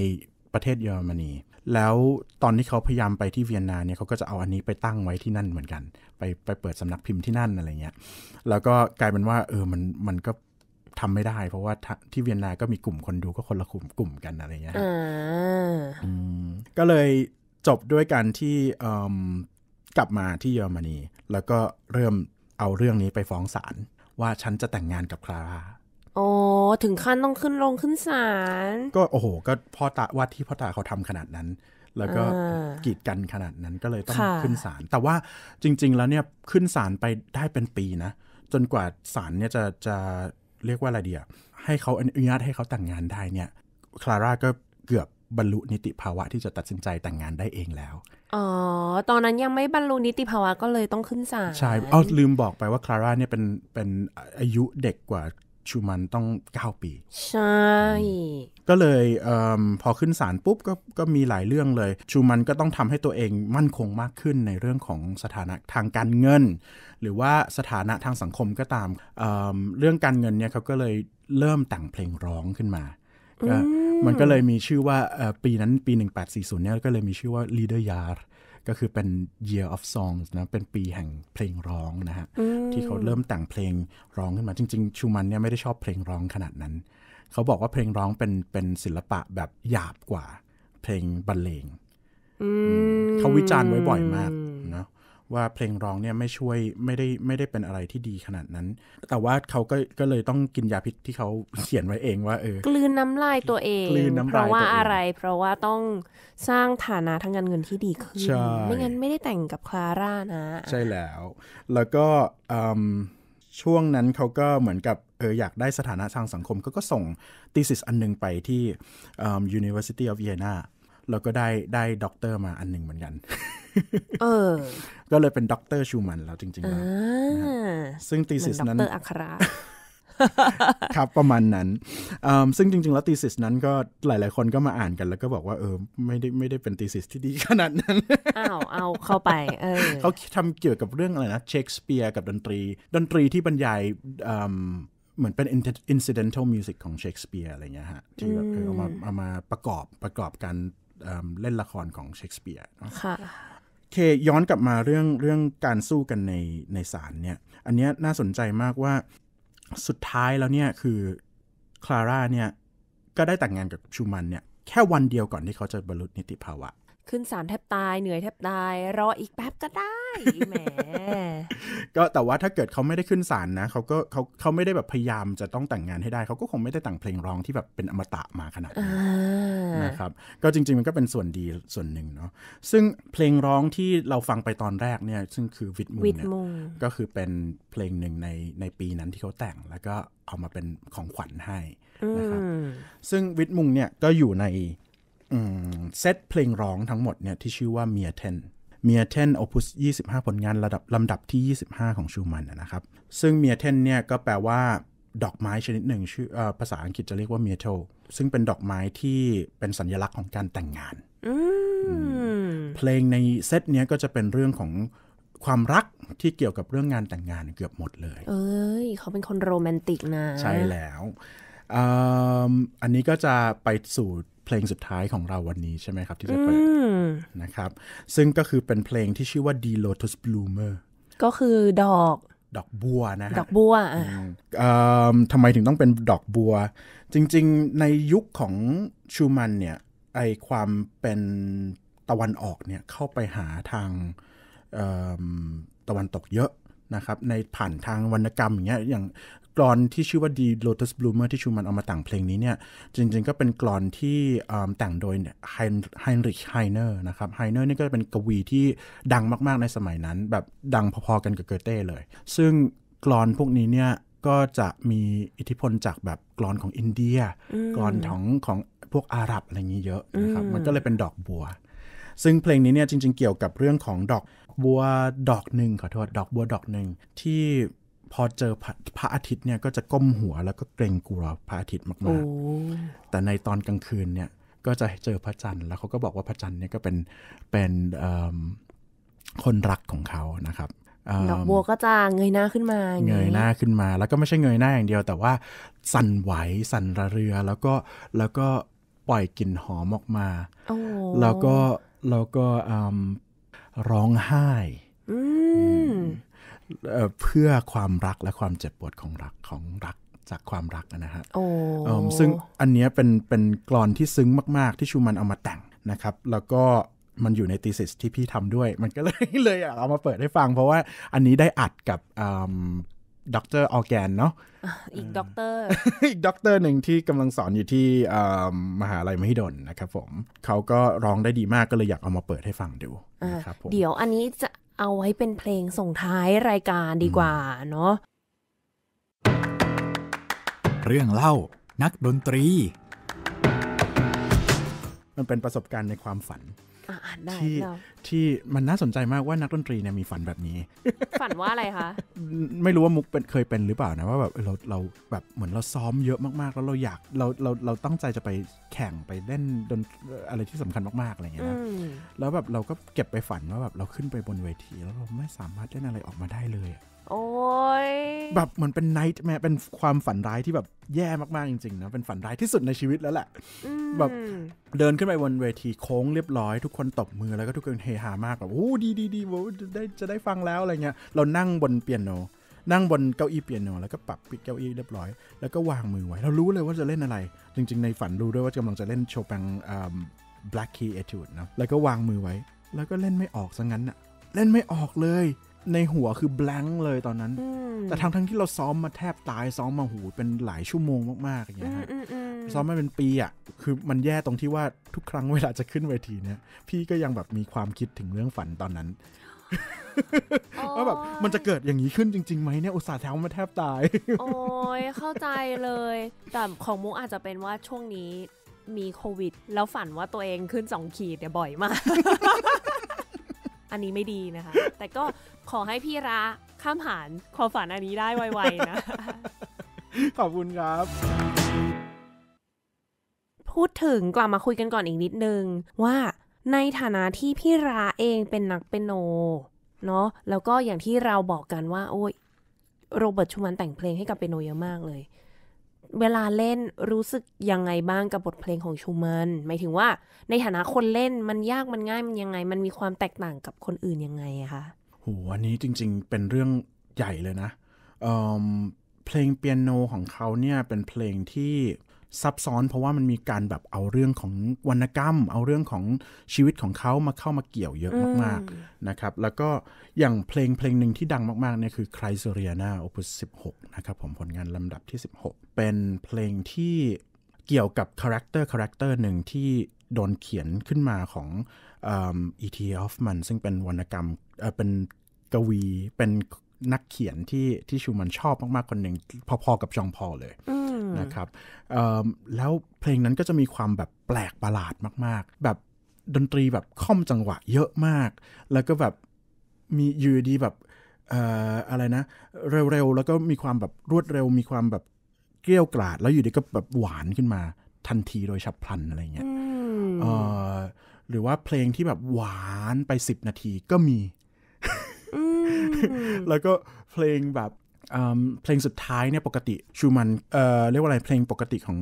ประเทศเยอรมนีแล้วตอนที่เขาพยายามไปที่เวียนนาเนี่ยเขาก็จะเอาอันนี้ไปตั้งไว้ที่นั่นเหมือนกัน ไปไปเปิดสำนักพิมพ์ที่นั่นอะไรเงี้ย แล้วก็กลายเป็นว่าเออมันมันก็ทำไม่ได้เพราะว่าที่เวียนนาก็มีกลุ่มคนดูก็คนละกลุ่มกลุ่มกันอะไรเงี้ย ก็เลยจบด้วยการที่กลับมาที่เยอรมนีแล้วก็เริ่มเอาเรื่องนี้ไปฟ้องศาลว่าฉันจะแต่งงานกับคลาร่าโอ้ถึงขั้นต้องขึ้นลงขึ้นศาล ก็โอ้โหก็พ่อตาว่าที่พ่อตาเขาทำขนาดนั้น แล้วก็กีดกันขนาดนั้นก็เลยต้องขึ้นศาล แต่ว่าจริงๆ แล้วเนี่ยขึ้นศาลไปได้เป็นปีนะจนกว่าศาลเนี่ยจะจะเรียกว่าอะไรเดียให้เขาอนุญาตให้เขาแต่งงานได้เนี่ยคลาร่าก็เกือบบรรลุนิติภาวะที่จะตัดสินใจแต่งงานได้เองแล้ว อ๋อ ตอนนั้นยังไม่บรรลุนิติภาวะก็เลยต้องขึ้นศาลใช่เอาลืมบอกไปว่าคลาร่าเนี่ยเป็นเป็นอายุเด็กกว่าชูมันต้อง 9 ปี ใช่ก็เลยเออพอขึ้นศาลปุ๊บก็ก็มีหลายเรื่องเลยชูมันก็ต้องทำให้ตัวเองมั่นคงมากขึ้นในเรื่องของสถานะทางการเงิน หรือว่าสถานะทางสังคมก็ตามเเรื่องการเงินเนี่ยเขาก็เลยเริ่มแต่งเพลงร้องขึ้นมา มันก็เลยมีชื่อว่าปีนั้นปี 1840เนี่ยก็เลยมีชื่อว่า Leader Year ก็คือเป็น Year of Songs นะ เป็นปีแห่งเพลงร้องนะฮะที่เขาเริ่มแต่งเพลงร้องขึ้นมา จริง ๆชูมันเนี่ยไม่ได้ชอบเพลงร้องขนาดนั้นเขาบอกว่าเพลงร้องเป็น เป็นศิลปะแบบหยาบกว่า เพลงบรรเลงเขาวิจารณ์ไว้บ่อยมากนะว่าเพลงร้องเนี่ยไม่ช่วยไม่ได้ไม่ได้เป็นอะไรที่ดีขนาดนั้น แต่ว่าเขาก็ก็เลยต้องกินยาพิษที่เขาเขียนไว้เองว่าเออ กลืนน้ำลายตัวเองกลืนน้ำลายเพราะว่าอะไร เพราะว่าต้องสร้างฐานะทางการเงินที่ดีขึ้นไม่งั้นไม่ได้แต่งกับคลาร่านะใช่แล้ว แล้วก็ช่วงนั้นเขาก็เหมือนกับเอออยากได้สถานะทางสังคม ก็ก็ส่งตีสิสอันนึงไปที่ University of Vienna แล้วก็ได้ได้ด็อกเตอร์มาอันหนึ่งเหมือนกัน เออ ก็เลยเป็นด็อกเตอร์ชูมันแล้วจริงๆแล้วซึ่งตีสิสนั้นด็อกเตอร์อัคระครับประมาณนั้น ซึ่งจริงๆแล้วตีสิสนั้นก็หลายๆ คนก็มาอ่านกันแล้วก็บอกว่าเออ ไม่ได้ไม่ได้เป็นตีสิสที่ดีขนาดนั้น อ้าว เอาเข้าไป เออเขาทำเกี่ยวกับเรื่องอะไรนะ เชคสเปียร์กับดนตรี ดนตรีที่บรรยายเหมือนเป็น incidental music ของเชคสเปียร์อะไรเงี้ยฮะที่แบบเอามาเอามาประกอบประกอบการเล่นละครของเชคสเปียร์ค่ะเคย้อนกลับมาเรื่องเรื่องการสู้กันในในศาลเนี่ย อันนี้น่าสนใจมากว่าสุดท้ายแล้วเนี่ยคือคลาร่าเนี่ย ก็ได้แต่งงานกับชูมันเนี่ย แค่วันเดียวก่อนที่เขาจะบรรลุนิติภาวะขึ้นศาลแทบตายเหนื่อยแทบตาย รออีกแป๊บก็ได้แหมก็แต่ว่าถ้าเกิดเขาไม่ได้ขึ้นศาลนะเขาก็เขาเขาไม่ได้แบบพยายามจะต้องแต่งงานให้ได้เขาก็คงไม่ได้แต่งเพลงร้องที่แบบเป็นอมตะมาขนาดนี้นะครับก็จริง ๆ มันก็เป็นส่วนดีส่วนหนึ่งเนาะซึ่งเพลงร้องที่เราฟังไปตอนแรกเนี่ย ซึ่งคือวิดมุงน่ก็คือเป็นเพลงหนึ่งในในปีนั้นที่เขาแต่ง แล้วก็เอามาเป็นของขวัญให้นะครับซึ่งวิดมุงเนี่ยก็อยู่ในเซตเพลงร้องทั้งหมดเนี่ยที่ชื่อว่าเมียเทน เมียเทนโอพุส25 ผลงานระดับลำดับที่ 25 ของชูมันนะครับ ซึ่งเมียเทนเนี่ยก็แปลว่าดอกไม้ชนิดหนึ่งชื่อภาษาอังกฤษจะเรียกว่าเมียโทซึ่งเป็นดอกไม้ที่เป็นสัญลักษณ์ของการแต่งงาน เพลงในเซตเนี้ยก็จะเป็นเรื่องของความรักที่เกี่ยวกับเรื่องงานแต่งงานเกือบหมดเลย เอ้ย เขาเป็นคนโรแมนติกนะใช่แล้วออันนี้ก็จะไปสู่เพลงสุดท้ายของเราวันนี้ใช่ไหมครับ ที่จะเปิดนะครับซึ่งก็คือเป็นเพลงที่ชื่อว่า The Lotus Bloomer ก็คือดอกดอกบัวนะฮะดอกบัวอ่าทำไมถึงต้องเป็นดอกบัว จริง ๆ ในยุคของชูมันเนี่ยไอความเป็นตะวันออกเนี่ยเข้าไปหาทางตะวันตกเยอะนะครับในผ่านทางวรรณกรรมอย่างเงี้ยอย่างกรอนที่ชื่อว่า The Lotus Bloomer ที่ชูมันเอามาแต่งเพลงนี้เนี่ย จริงๆ ก็เป็นกรอนที่แต่งโดยไฮนริชไฮเนอร์นะครับ ไฮเนอร์นี่ก็เป็นกวีที่ดังมาก ๆ ในสมัยนั้น แบบดังพอ ๆ กันกับเกอเต้เลย ซึ่งกรอนพวกนี้เนี่ยก็จะมีอิทธิพลจากแบบกรอนของอินเดียกรอนของของพวกอาหรับอะไรอย่างนี้เยอะนะครับ มันก็เลยเป็นดอกบัว ซึ่งเพลงนี้เนี่ยจริงๆ เกี่ยวกับเรื่องของดอกบัวดอกหนึ่งขอโทษดอกบัวดอกหนึ่งที่พอเจอพระพระอาทิตย์เนี่ยก็จะก้มหัว แล้วก็เกรงกลัวพระอาทิตย์มากๆแต่ในตอนกลางคืนเนี่ย ก็จะเจอพระจันทร์แล้วเขาก็บอกว่าพระจันทร์เนี่ยก็เป็นเป็นคนรักของเขานะครับดอกบัวก็จะเงยหน้าขึ้นมา เงยหน้าขึ้นมา แล้วก็ไม่ใช่เงยหน้าอย่างเดียวแต่ว่า สั่นไหวสั่นระเรือแล้วก็แล้วก็ปล่อยกลิ่นหอมออกมาแล้วก็แล้วก็ร้องไห้เพื่อความรักและความเจ็บปวดของรักของรักจากความรักนะฮะซึ่งอันนี้เป็นเป็นกรอนที่ซึ้งมากๆที่ชูมันเอามาแต่งนะครับ แล้วก็มันอยู่ในตีสิสที่พี่ทำด้วย มันก็เลยเลยเอามาเปิดให้ฟัง เพราะว่าอันนี้ได้อัดกับด็อกเตอร์ออแกนเนาะ อีกด็อกเตอร์อีกด็อกเตอร์หนึ่งที่กำลังสอนอยู่ที่มหาลัยมหิดลนะครับผมเขาก็ร้องได้ดีมากก็เลยอยากเอามาเปิดให้ฟังดูนะครับผม เดี๋ยวอันนี้จะเอาไว้เป็นเพลงส่งท้ายรายการดีกว่าเนาะ เรื่องเล่านักดนตรี มันเป็นประสบการณ์ในความฝันที่ที่มันน่าสนใจมากว่านักดนตรีเนี่ยมีฝันแบบนี้ ฝันว่าอะไรคะไม่รู้ว่ามุกเป็นเคยเป็นหรือเปล่านะว่าแบบเราเราแบบเหมือนเราซ้อมเยอะมากๆแล้วเราอยากเราเราเราตั้งใจจะไปแข่งไปเล่นดนอะไรที่สำคัญมากๆอะไรอย่างเงี้ยนะแล้วแบบเราก็เก็บไปฝันว่าแบบเราขึ้นไปบนเวทีแล้วเราไม่สามารถเล่นอะไรออกมาได้เลยโอ้ยแบบเหมือนเป็นไนท์แมเป็นความฝันร้ายที่แบบแย่มากๆจริงๆนะเป็นฝันร้ายที่สุดในชีวิตแล้วแหละแบบเดินขึ้นไปบนเวทีโค้งเรียบร้อยทุกคนตบมือแล้วก็ทุกคนเฮฮามากแบบโอ้ดีดีดีได้จะได้ฟังแล้วอะไรเงี้ยเรานั่งบนเปียโนนั่งบนเก้าอี้เปียโนแล้วก็ปรับปิดเก้าอี้เรียบร้อยแล้วก็วางมือไว้เรารู้เลยว่าจะเล่นอะไร จริง ๆ ในฝันรู้ด้วยว่ากำลังจะเล่นโชแปัง black key etude นะแล้วก็วางมือไว้ แล้วก็เล่นไม่ออกซะงั้นอะเล่นไม่ออกเลยในหัวคือ blank เลยตอนนั้น แต่ทั้งทั้งที่เราซ้อมมาแทบตาย ซ้อมมาหูเป็นหลายชั่วโมงมากๆอย่างเงี้ยฮะ ซ้อมมาเป็นปีอ่ะ คือมันแย่ตรงที่ว่าทุกครั้งเวลาจะขึ้นเวทีเนี่ย พี่ก็ยังแบบมีความคิดถึงเรื่องฝันตอนนั้นว่าแบบมันจะเกิดอย่างนี้ขึ้นจริง ๆ ไหมเนี่ยอุตส่าห์แถวมาแทบตาย โอ้ยเข้าใจเลย แต่ของมุกอาจจะเป็นว่าช่วงนี้มีโควิด แล้วฝันว่าตัวเองขึ้นสองขีดเนี่ยบ่อยมากอันนี้ไม่ดีนะคะ แต่ก็ขอให้พี่ระข้ามผ่านความฝันอันนี้ได้ไวๆนะ ขอบคุณครับ พูดถึงกลับมาคุยกันก่อนอีกนิดนึง ว่าในฐานะที่พี่ราเองเป็นนักเปนโน เนาะ แล้วก็อย่างที่เราบอกกันว่าโอ้ย โรเบิร์ตชูมันแต่งเพลงให้กับเปนโนเยอะมากเลยเวลาเล่นรู้สึกยังไงบ้างกับบทเพลงของชูมันหมายถึงว่าในฐานะคนเล่นมันยากมันง่ายมันยังไงมันมีความแตกต่างกับคนอื่นยังไงคะ โหอันนี้จริงๆเป็นเรื่องใหญ่เลยนะเเพลงเปียโนของเขาเนี่ยเป็นเพลงที่ซับซ้อนเพราะว่ามันมีการแบบเอาเรื่องของวรรณกรรมเอาเรื่องของชีวิตของเขามาเข้ามาเกี่ยวเยอะมากๆนะครับ แล้วก็อย่างเพลงเพลงหนึ่งที่ดังมาก ๆ เนี่ยคือไครเซเรียนาโอปุส16 นะครับ ผมผลงานลำดับที่ 16 เป็นเพลงที่เกี่ยวกับคาแรคเตอร์คาแรคเตอร์หนึ่งที่โดนเขียนขึ้นมาของอีทีออฟมันซึ่งเป็นวรรณกรรมเป็นกวีเป็นนักเขียนที่ที่ชูมันชอบมากๆคนหนึ่งพอๆกับจองพอเลยนะครับแล้วเพลงนั้นก็จะมีความแบบแปลกประหลาดมาก ๆ แบบดนตรีแบบค่อมจังหวะเยอะมาก แล้วก็แบบมีอยู่ดีแบบอะไรนะ เร็วๆแล้วก็มีความแบบรวดเร็ว มีความแบบเกลี้ยวกลาด แล้วอยู่ดีก็แบบหวานขึ้นมาทันทีโดยฉับพลันอะไรเงี้ยหรือว่าเพลงที่แบบหวานไปสิบนาทีก็มี แล้วก็เพลงแบบเพลงสุดท้ายเนี่ยปกติชูมัน เอ่อเรียกว่าอะไรเพลงปกติของ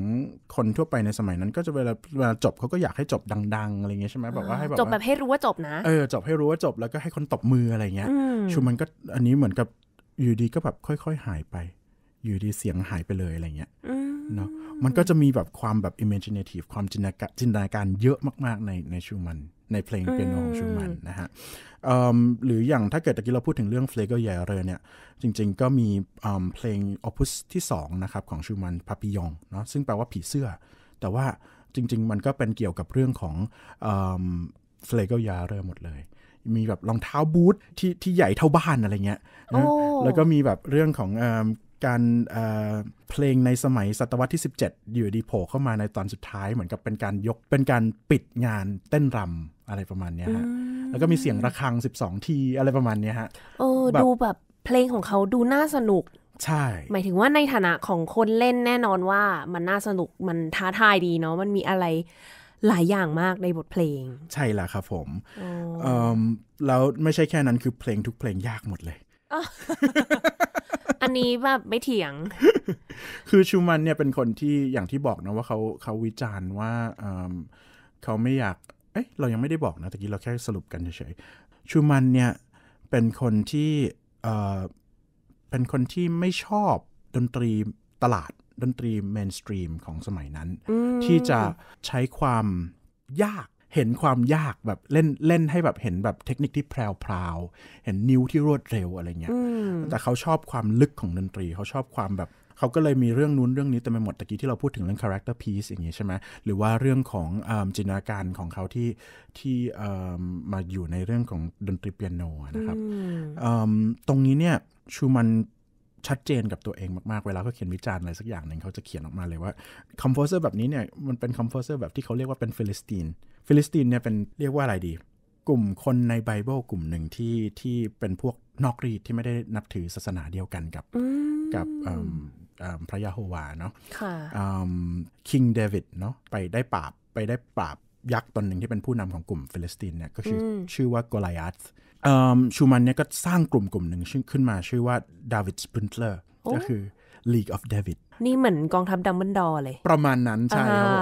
คนทั่วไปในสมัยนั้น ก็จะเวลาเวลาจบเขาก็อยากให้จบดัง ๆอะไรเงี้ยใช่ไหมแบบว่าให้แบบจบแบบให้รู้ว่าจบนะเออจบให้รู้ว่าจบแล้วก็ให้คนตบมืออะไรเงี้ยชูมันก็อันนี้เหมือนกับอยู่ดีก็แบบค่อยๆหายไปอยู่ดีเสียงหายไปเลยอะไรเงี้ยเนาะมันก็จะมีแบบความแบบ imaginative ความจินตนาการเยอะมาก ๆในในชูมันในเพลงเปียโนของชูมันนะฮะ หรืออย่างถ้าเกิดตะกี้เราพูดถึงเรื่องเฟลเกเยเรเนี่ย จริง ๆ ก็มีเพลงออปุสที่2นะครับของชูมันพาปิยองเนาะ ซึ่งแปลว่าผีเสื้อ แต่ว่าจริง ๆ มันก็เป็นเกี่ยวกับเรื่องของเฟลเกเยเรหมดเลย มีแบบรองเท้าบูทที่ที่ใหญ่เท่าบ้านอะไรเงี้ย แล้วก็มีแบบเรื่องของการเพลงในสมัยศตวรรษที่ 17 อยู่ดีโผล่เข้ามาในตอนสุดท้ายเหมือนกับเป็นการยกเป็นการปิดงานเต้นรำอะไรประมาณเนี้ยฮะ แล้วก็มีเสียงระฆัง 12 ทีอะไรประมาณเนี้ยฮะโอ้ดูแบบเพลงของเขาดูน่าสนุก ใช่ หมายถึงว่าในฐานะของคนเล่นแน่นอนว่ามันน่าสนุก มันท้าทายดีเนาะ มันมีอะไรหลายอย่างมากในบทเพลง ใช่และครับผม แล้วไม่ใช่แค่นั้นคือเพลงทุกเพลงยากหมดเลย อันนี้แบบไม่เถียง คือชูมันเนี่ยเป็นคนที่อย่างที่บอกนะว่าเขาเขาวิจารณ์ว่าเขาไม่อยากเอ้ย เรายังไม่ได้บอกนะตะกี้เราแค่สรุปกันเฉย ๆ ชูมันเนี่ยเป็นคนที่เอ่อเป็นคนที่ไม่ชอบดนตรีตลาดดนตรีเมนสตรีมของสมัยนั้น ที่จะใช้ความยากเห็นความยากแบบเล่นเล่นให้แบบเห็นแบบเทคนิคที่แพรวๆเห็นนิ้วที่รวดเร็วอะไรเงี้ย แต่เขาชอบความลึกของดนตรี เขาชอบความแบบเขาก็เลยมีเรื่องนู้นเรื่องนี้แต่ไปหมดตะกี้ที่เราพูดถึงเรื่อง character piece อย่างนี้ใช่ไหมหรือว่าเรื่องของอจินตนาการของเขาที่ที่มาอยู่ในเรื่องของดนตรีเปียโนนะครับตรงนี้เนี่ยชูมันชัดเจนกับตัวเองมากๆ เวลาเขาเขียนวิจารณ์อะไรสักอย่างหนึ่งเขาจะเขียนออกมาเลยว่า คอมโพเซอร์แบบนี้เนี่ยมันเป็นคอมโพเซอร์แบบที่เขาเรียกว่าเป็นฟิลิสตีนฟิลิสตีนเนี่ยเป็นเรียกว่าอะไรดีกลุ่มคนในไบเบิลกลุ่มหนึ่งที่ที่เป็นพวกนอกรีดที่ไม่ได้นับถือศาสนาเดียวกันกับกับพระยาโฮวาเนาะคิงเดวิด เนาะ ไปได้ปราบ ไปได้ปราบ ยักษ์ตนหนึ่งที่เป็นผู้นำของกลุ่มฟิลิสตินเนี่ยก็ชื่อชื่อว่า โกลายัตชูมันเนี่ยก็สร้างกลุ่มกลุ่มหนึ่งขึ้นมาชื่อว่า ดาวิดสปรินเตอร์ ก็คือ League of David นี่เหมือนกองทัพดัมเบิลดอเลยประมาณนั้นใช่ครับ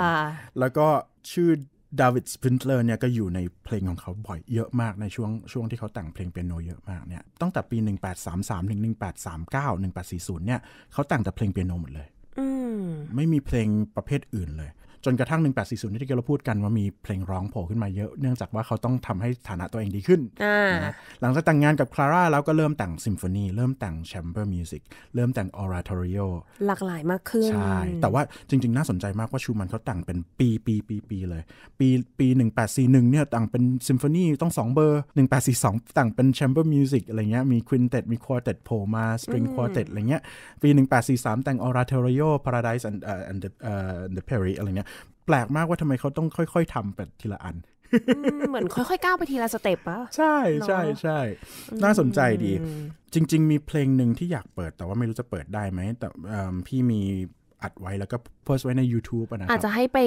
แล้วก็ชื่อดาวิดสปรินเทอร์เนี่ยก็อยู่ในเพลงของเขาบ่อยเยอะมากในช่วงช่วงที่เขาแต่งเพลงเปียโนเยอะมากเนี่ยตั้งแต่ปี 1833ถึง1839 1840 เนี่ยเขาแต่งแต่เพลงเปียโนหมดเลยไม่มีเพลงประเภทอื่นเลยจนกระทั่ง 1840 ที่เราพูดกันว่ามีเพลงร้องโผล่ขึ้นมาเยอะ เนื่องจากว่าเขาต้องทำให้ฐานะตัวเองดีขึ้นนะหลังจากแต่งงานกับคลาร่าแล้วก็เริ่มแต่งซิมโฟนี เริ่มแต่งแชมเบอร์มิวสิก เริ่มแต่งออราทอริโอหลากหลายมากขึ้นใช่ แต่ว่าจริงๆน่าสนใจมากว่าชูมันเขาแต่งเป็นปีปีปีปีเลย ปีปี 1841 เนี่ยแต่งเป็นซิมโฟนีต้อง2เบอร์ 1842 แต่งเป็นแชมเบอร์มิวสิกอะไรเงี้ย มีควินเต็ตมีควอเต็ดโผล่มาสตริงควอเต็ดอะไรเงี้ย ปี 1843 แต่งออราทอริโอพาราไดส์ and a n อ the, uh, and อะไรเงี้ยแปลกมากว่าทำไมเขาต้องค่อย ๆ ทำไปทีละอัน เหมือนค่อยๆก้าวไปทีละสเต็ปอะ ใช่ใช่ใช่ น่าสนใจดี จริงๆ มีเพลงหนึ่งที่อยากเปิดแต่ว่าไม่รู้จะเปิดได้ไหม แต่พี่มีอัดไว้แล้วก็โพสไว้ใน YouTube นะครับอาจจะให้ไป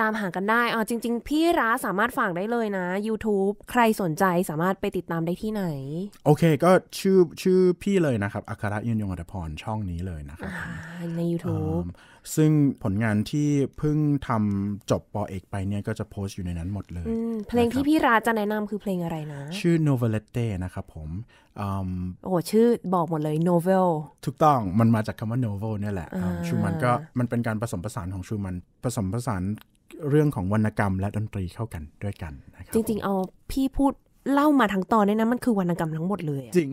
ตามหากันได้ อ๋อจริง ๆ พี่ร้าสามารถฝากได้เลยนะ YouTube ใครสนใจสามารถไปติดตามได้ที่ไหน โอเค ก็ชื่อชื่อพี่เลยนะครับอัครยืนยงอัตพรช่องนี้เลยนะครับ ใน YouTube ซึ่งผลงานที่เพิ่งทำจบปอเอกไปเนี่ยก็จะโพสต์อยู่ในนั้นหมดเลย เพลงที่พี่ราจะแนะนำคือเพลงอะไรนะ ชื่อ Novelette นะครับผมโอ้ชื่อบอกหมดเลย Novel ถูกต้องมันมาจากคำว่า Novel เนี่ยแหละชูมันก็มันเป็นการผสมผสานของชูมันผสมผสานเรื่องของวรรณกรรมและดนตรีเข้ากันด้วยกันนะครับจริงๆ เอาพี่พูดเล่ามาทั้งตอนเนี่ยนะมันคือวรรณกรรมทั้งหมดเลย จริง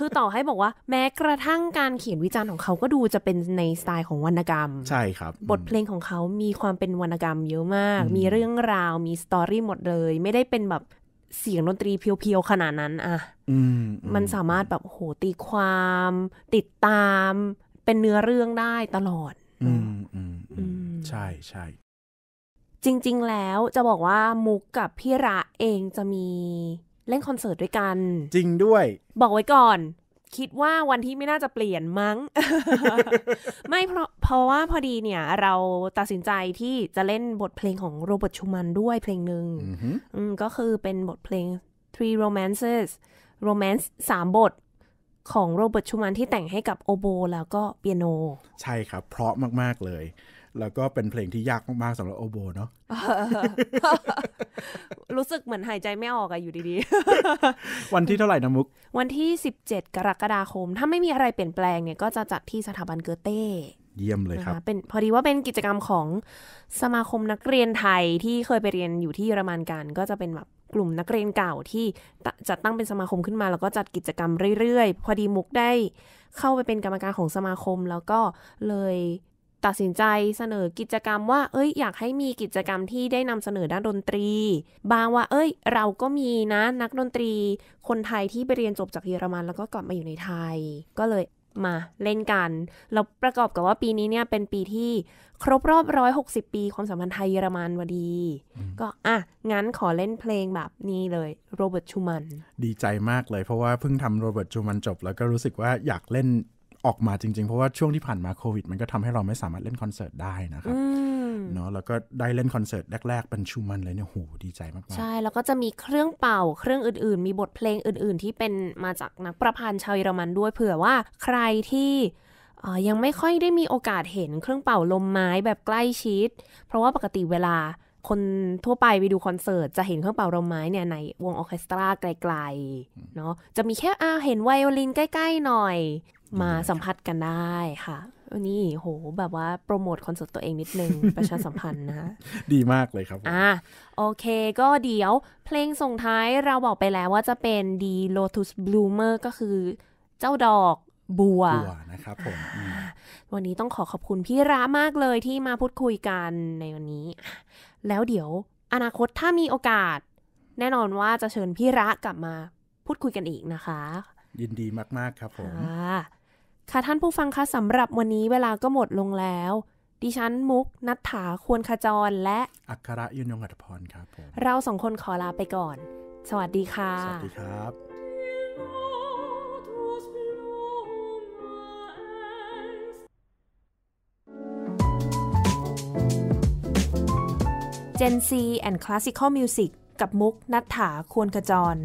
คือต่อให้บอกว่า แม้กระทั่งการเขียนวิจารณ์ของเขาก็ดูจะเป็นในสไตล์ของวรรณกรรม ใช่ครับ บทเพลงของเขามีความเป็นวรรณกรรม เยอะมาก มีเรื่องราวมีสตอรี่หมดเลยไม่ได้เป็นแบบเสียงดนตรีเพียวๆขนาดนั้นอ่ะมันสามารถแบบโหตีความ ติดตาม เป็นเนื้อเรื่องได้ตลอด อืมอืมใช่ใช่จริงๆ แล้วจะบอกว่ามุกกับพี่ระเองจะมีเล่นคอนเสิร์ตด้วยกัน จริงด้วย บอกไว้ก่อนคิดว่าวันที่ไม่น่าจะเปลี่ยนมั้ง ไม่เพราะเพราะว่าพอดีเนี่ย เราตัดสินใจที่จะเล่นบทเพลงของโรเบิร์ตชูมันด้วยเพลงหนึ่งก็คือเป็นบทเพลง Three Romances Romance สามบทของโรเบิร์ตชูมันที่แต่งให้กับโอโบแล้วก็เปียโน ใช่ครับ เพราะมากๆเลยแล้วก็เป็นเพลงที่ยากมาก ๆสำหรับโอโบเนาะ รู้สึกเหมือนหายใจไม่ออกอะอยู่ดี ๆ วันที่เท่าไหร่นะมุก วันที่ 17 กรกฎาคม ถ้าไม่มีอะไรเปลี่ยนแปลงเนี่ย ก็จะจัดที่สถาบันเกอเต้ เยี่ยมเลยครับ เป็นพอดีว่าเป็นกิจกรรมของสมาคมนักเรียนไทยที่เคยไปเรียนอยู่ที่เยอรมันกันก็จะเป็นแบบกลุ่มนักเรียนเก่าที่จัดตั้งเป็นสมาคมขึ้นมา แล้วก็จัดกิจกรรมเรื่อยๆ พอดีมุกได้เข้าไปเป็นกรรมการของสมาคมแล้วก็เลยตัดสินใจเสนอกิจกรรมว่า เอ้ยอยากให้มีกิจกรรมที่ได้นำเสนอด้านดนตรีบางว่า เอ้ย เราก็มีนะ นักดนตรีคนไทยที่ไปเรียนจบจากเยอรมัน แล้วก็กลับมาอยู่ในไทย ก็เลยมาเล่นกันแล้วประกอบกับว่าปีนี้เนี่ยเป็นปีที่ครบรอบร้อยหกสิบปีความสัมพันธ์ไทยเยอรมันวดี ก็อ่ะ งั้นขอเล่นเพลงแบบนี้เลยโรเบิร์ตชูมันดีใจมากเลยเพราะว่าเพิ่งทำโรเบิร์ตชูมันจบ แล้วก็รู้สึกว่าอยากเล่นออกมาจริงๆ เพราะว่าช่วงที่ผ่านมาโควิดมันก็ทำให้เราไม่สามารถเล่นคอนเสิร์ตได้นะครับ เนาะ แล้วก็ได้เล่นคอนเสิร์ตแรกๆเป็นชูมันเลยเนี่ย โห ดีใจมากๆใช่ แล้วก็จะมีเครื่องเป่า เครื่องอื่น ๆ มีบทเพลงอื่นๆ ที่เป็นมาจากนักประพันธ์ชาวเยอรมันด้วย เผื่อว่าใครที่ยังไม่ค่อยได้มีโอกาสเห็นเครื่องเป่าลมไม้แบบใกล้ชิด เพราะว่าปกติเวลา คนทั่วไปไปดูคอนเสิร์ตจะเห็นเครื่องเป่าลมไม้เนี่ยในวงออเคสตราไกลๆ เนาะ จะมีแค่อาเห็นไวโอลินใกล้ๆ หน่อยมาสัมผัสกันได้ค่ะนี่โหแบบว่าโปรโมทคอนเสิร์ตตัวเองนิดนึงประชาสัมพันธ์นะดีมากเลยครับอ่ะโอเค ก็เดี๋ยวเพลงส่งท้ายเราบอกไปแล้วว่าจะเป็น The Lotus Bloomer ก็คือเจ้าดอกบัวนะครับผมวันนี้ต้องขอขอบคุณพี่ร้ามากเลยที่มาพูดคุยกันในวันนี้ แล้วเดี๋ยวอนาคตถ้ามีโอกาส แน่นอนว่าจะเชิญพี่ระกลับมาพูดคุยกันอีกนะคะ ยินดีมาก ๆครับผมค่ะท่านผู้ฟังคะสำหรับวันนี้เวลาก็หมดลงแล้ว ดิฉันมุกนัฐธาควรขจรและ อัคระยุนยงอัตพรครับผมเราสองคนขอลาไปก่อน สวัสดีค่ะสวัสดีครับเจนซีแอนด์คลาสสิ m อลมิวสิกกับมุกนัฐถาควรขจร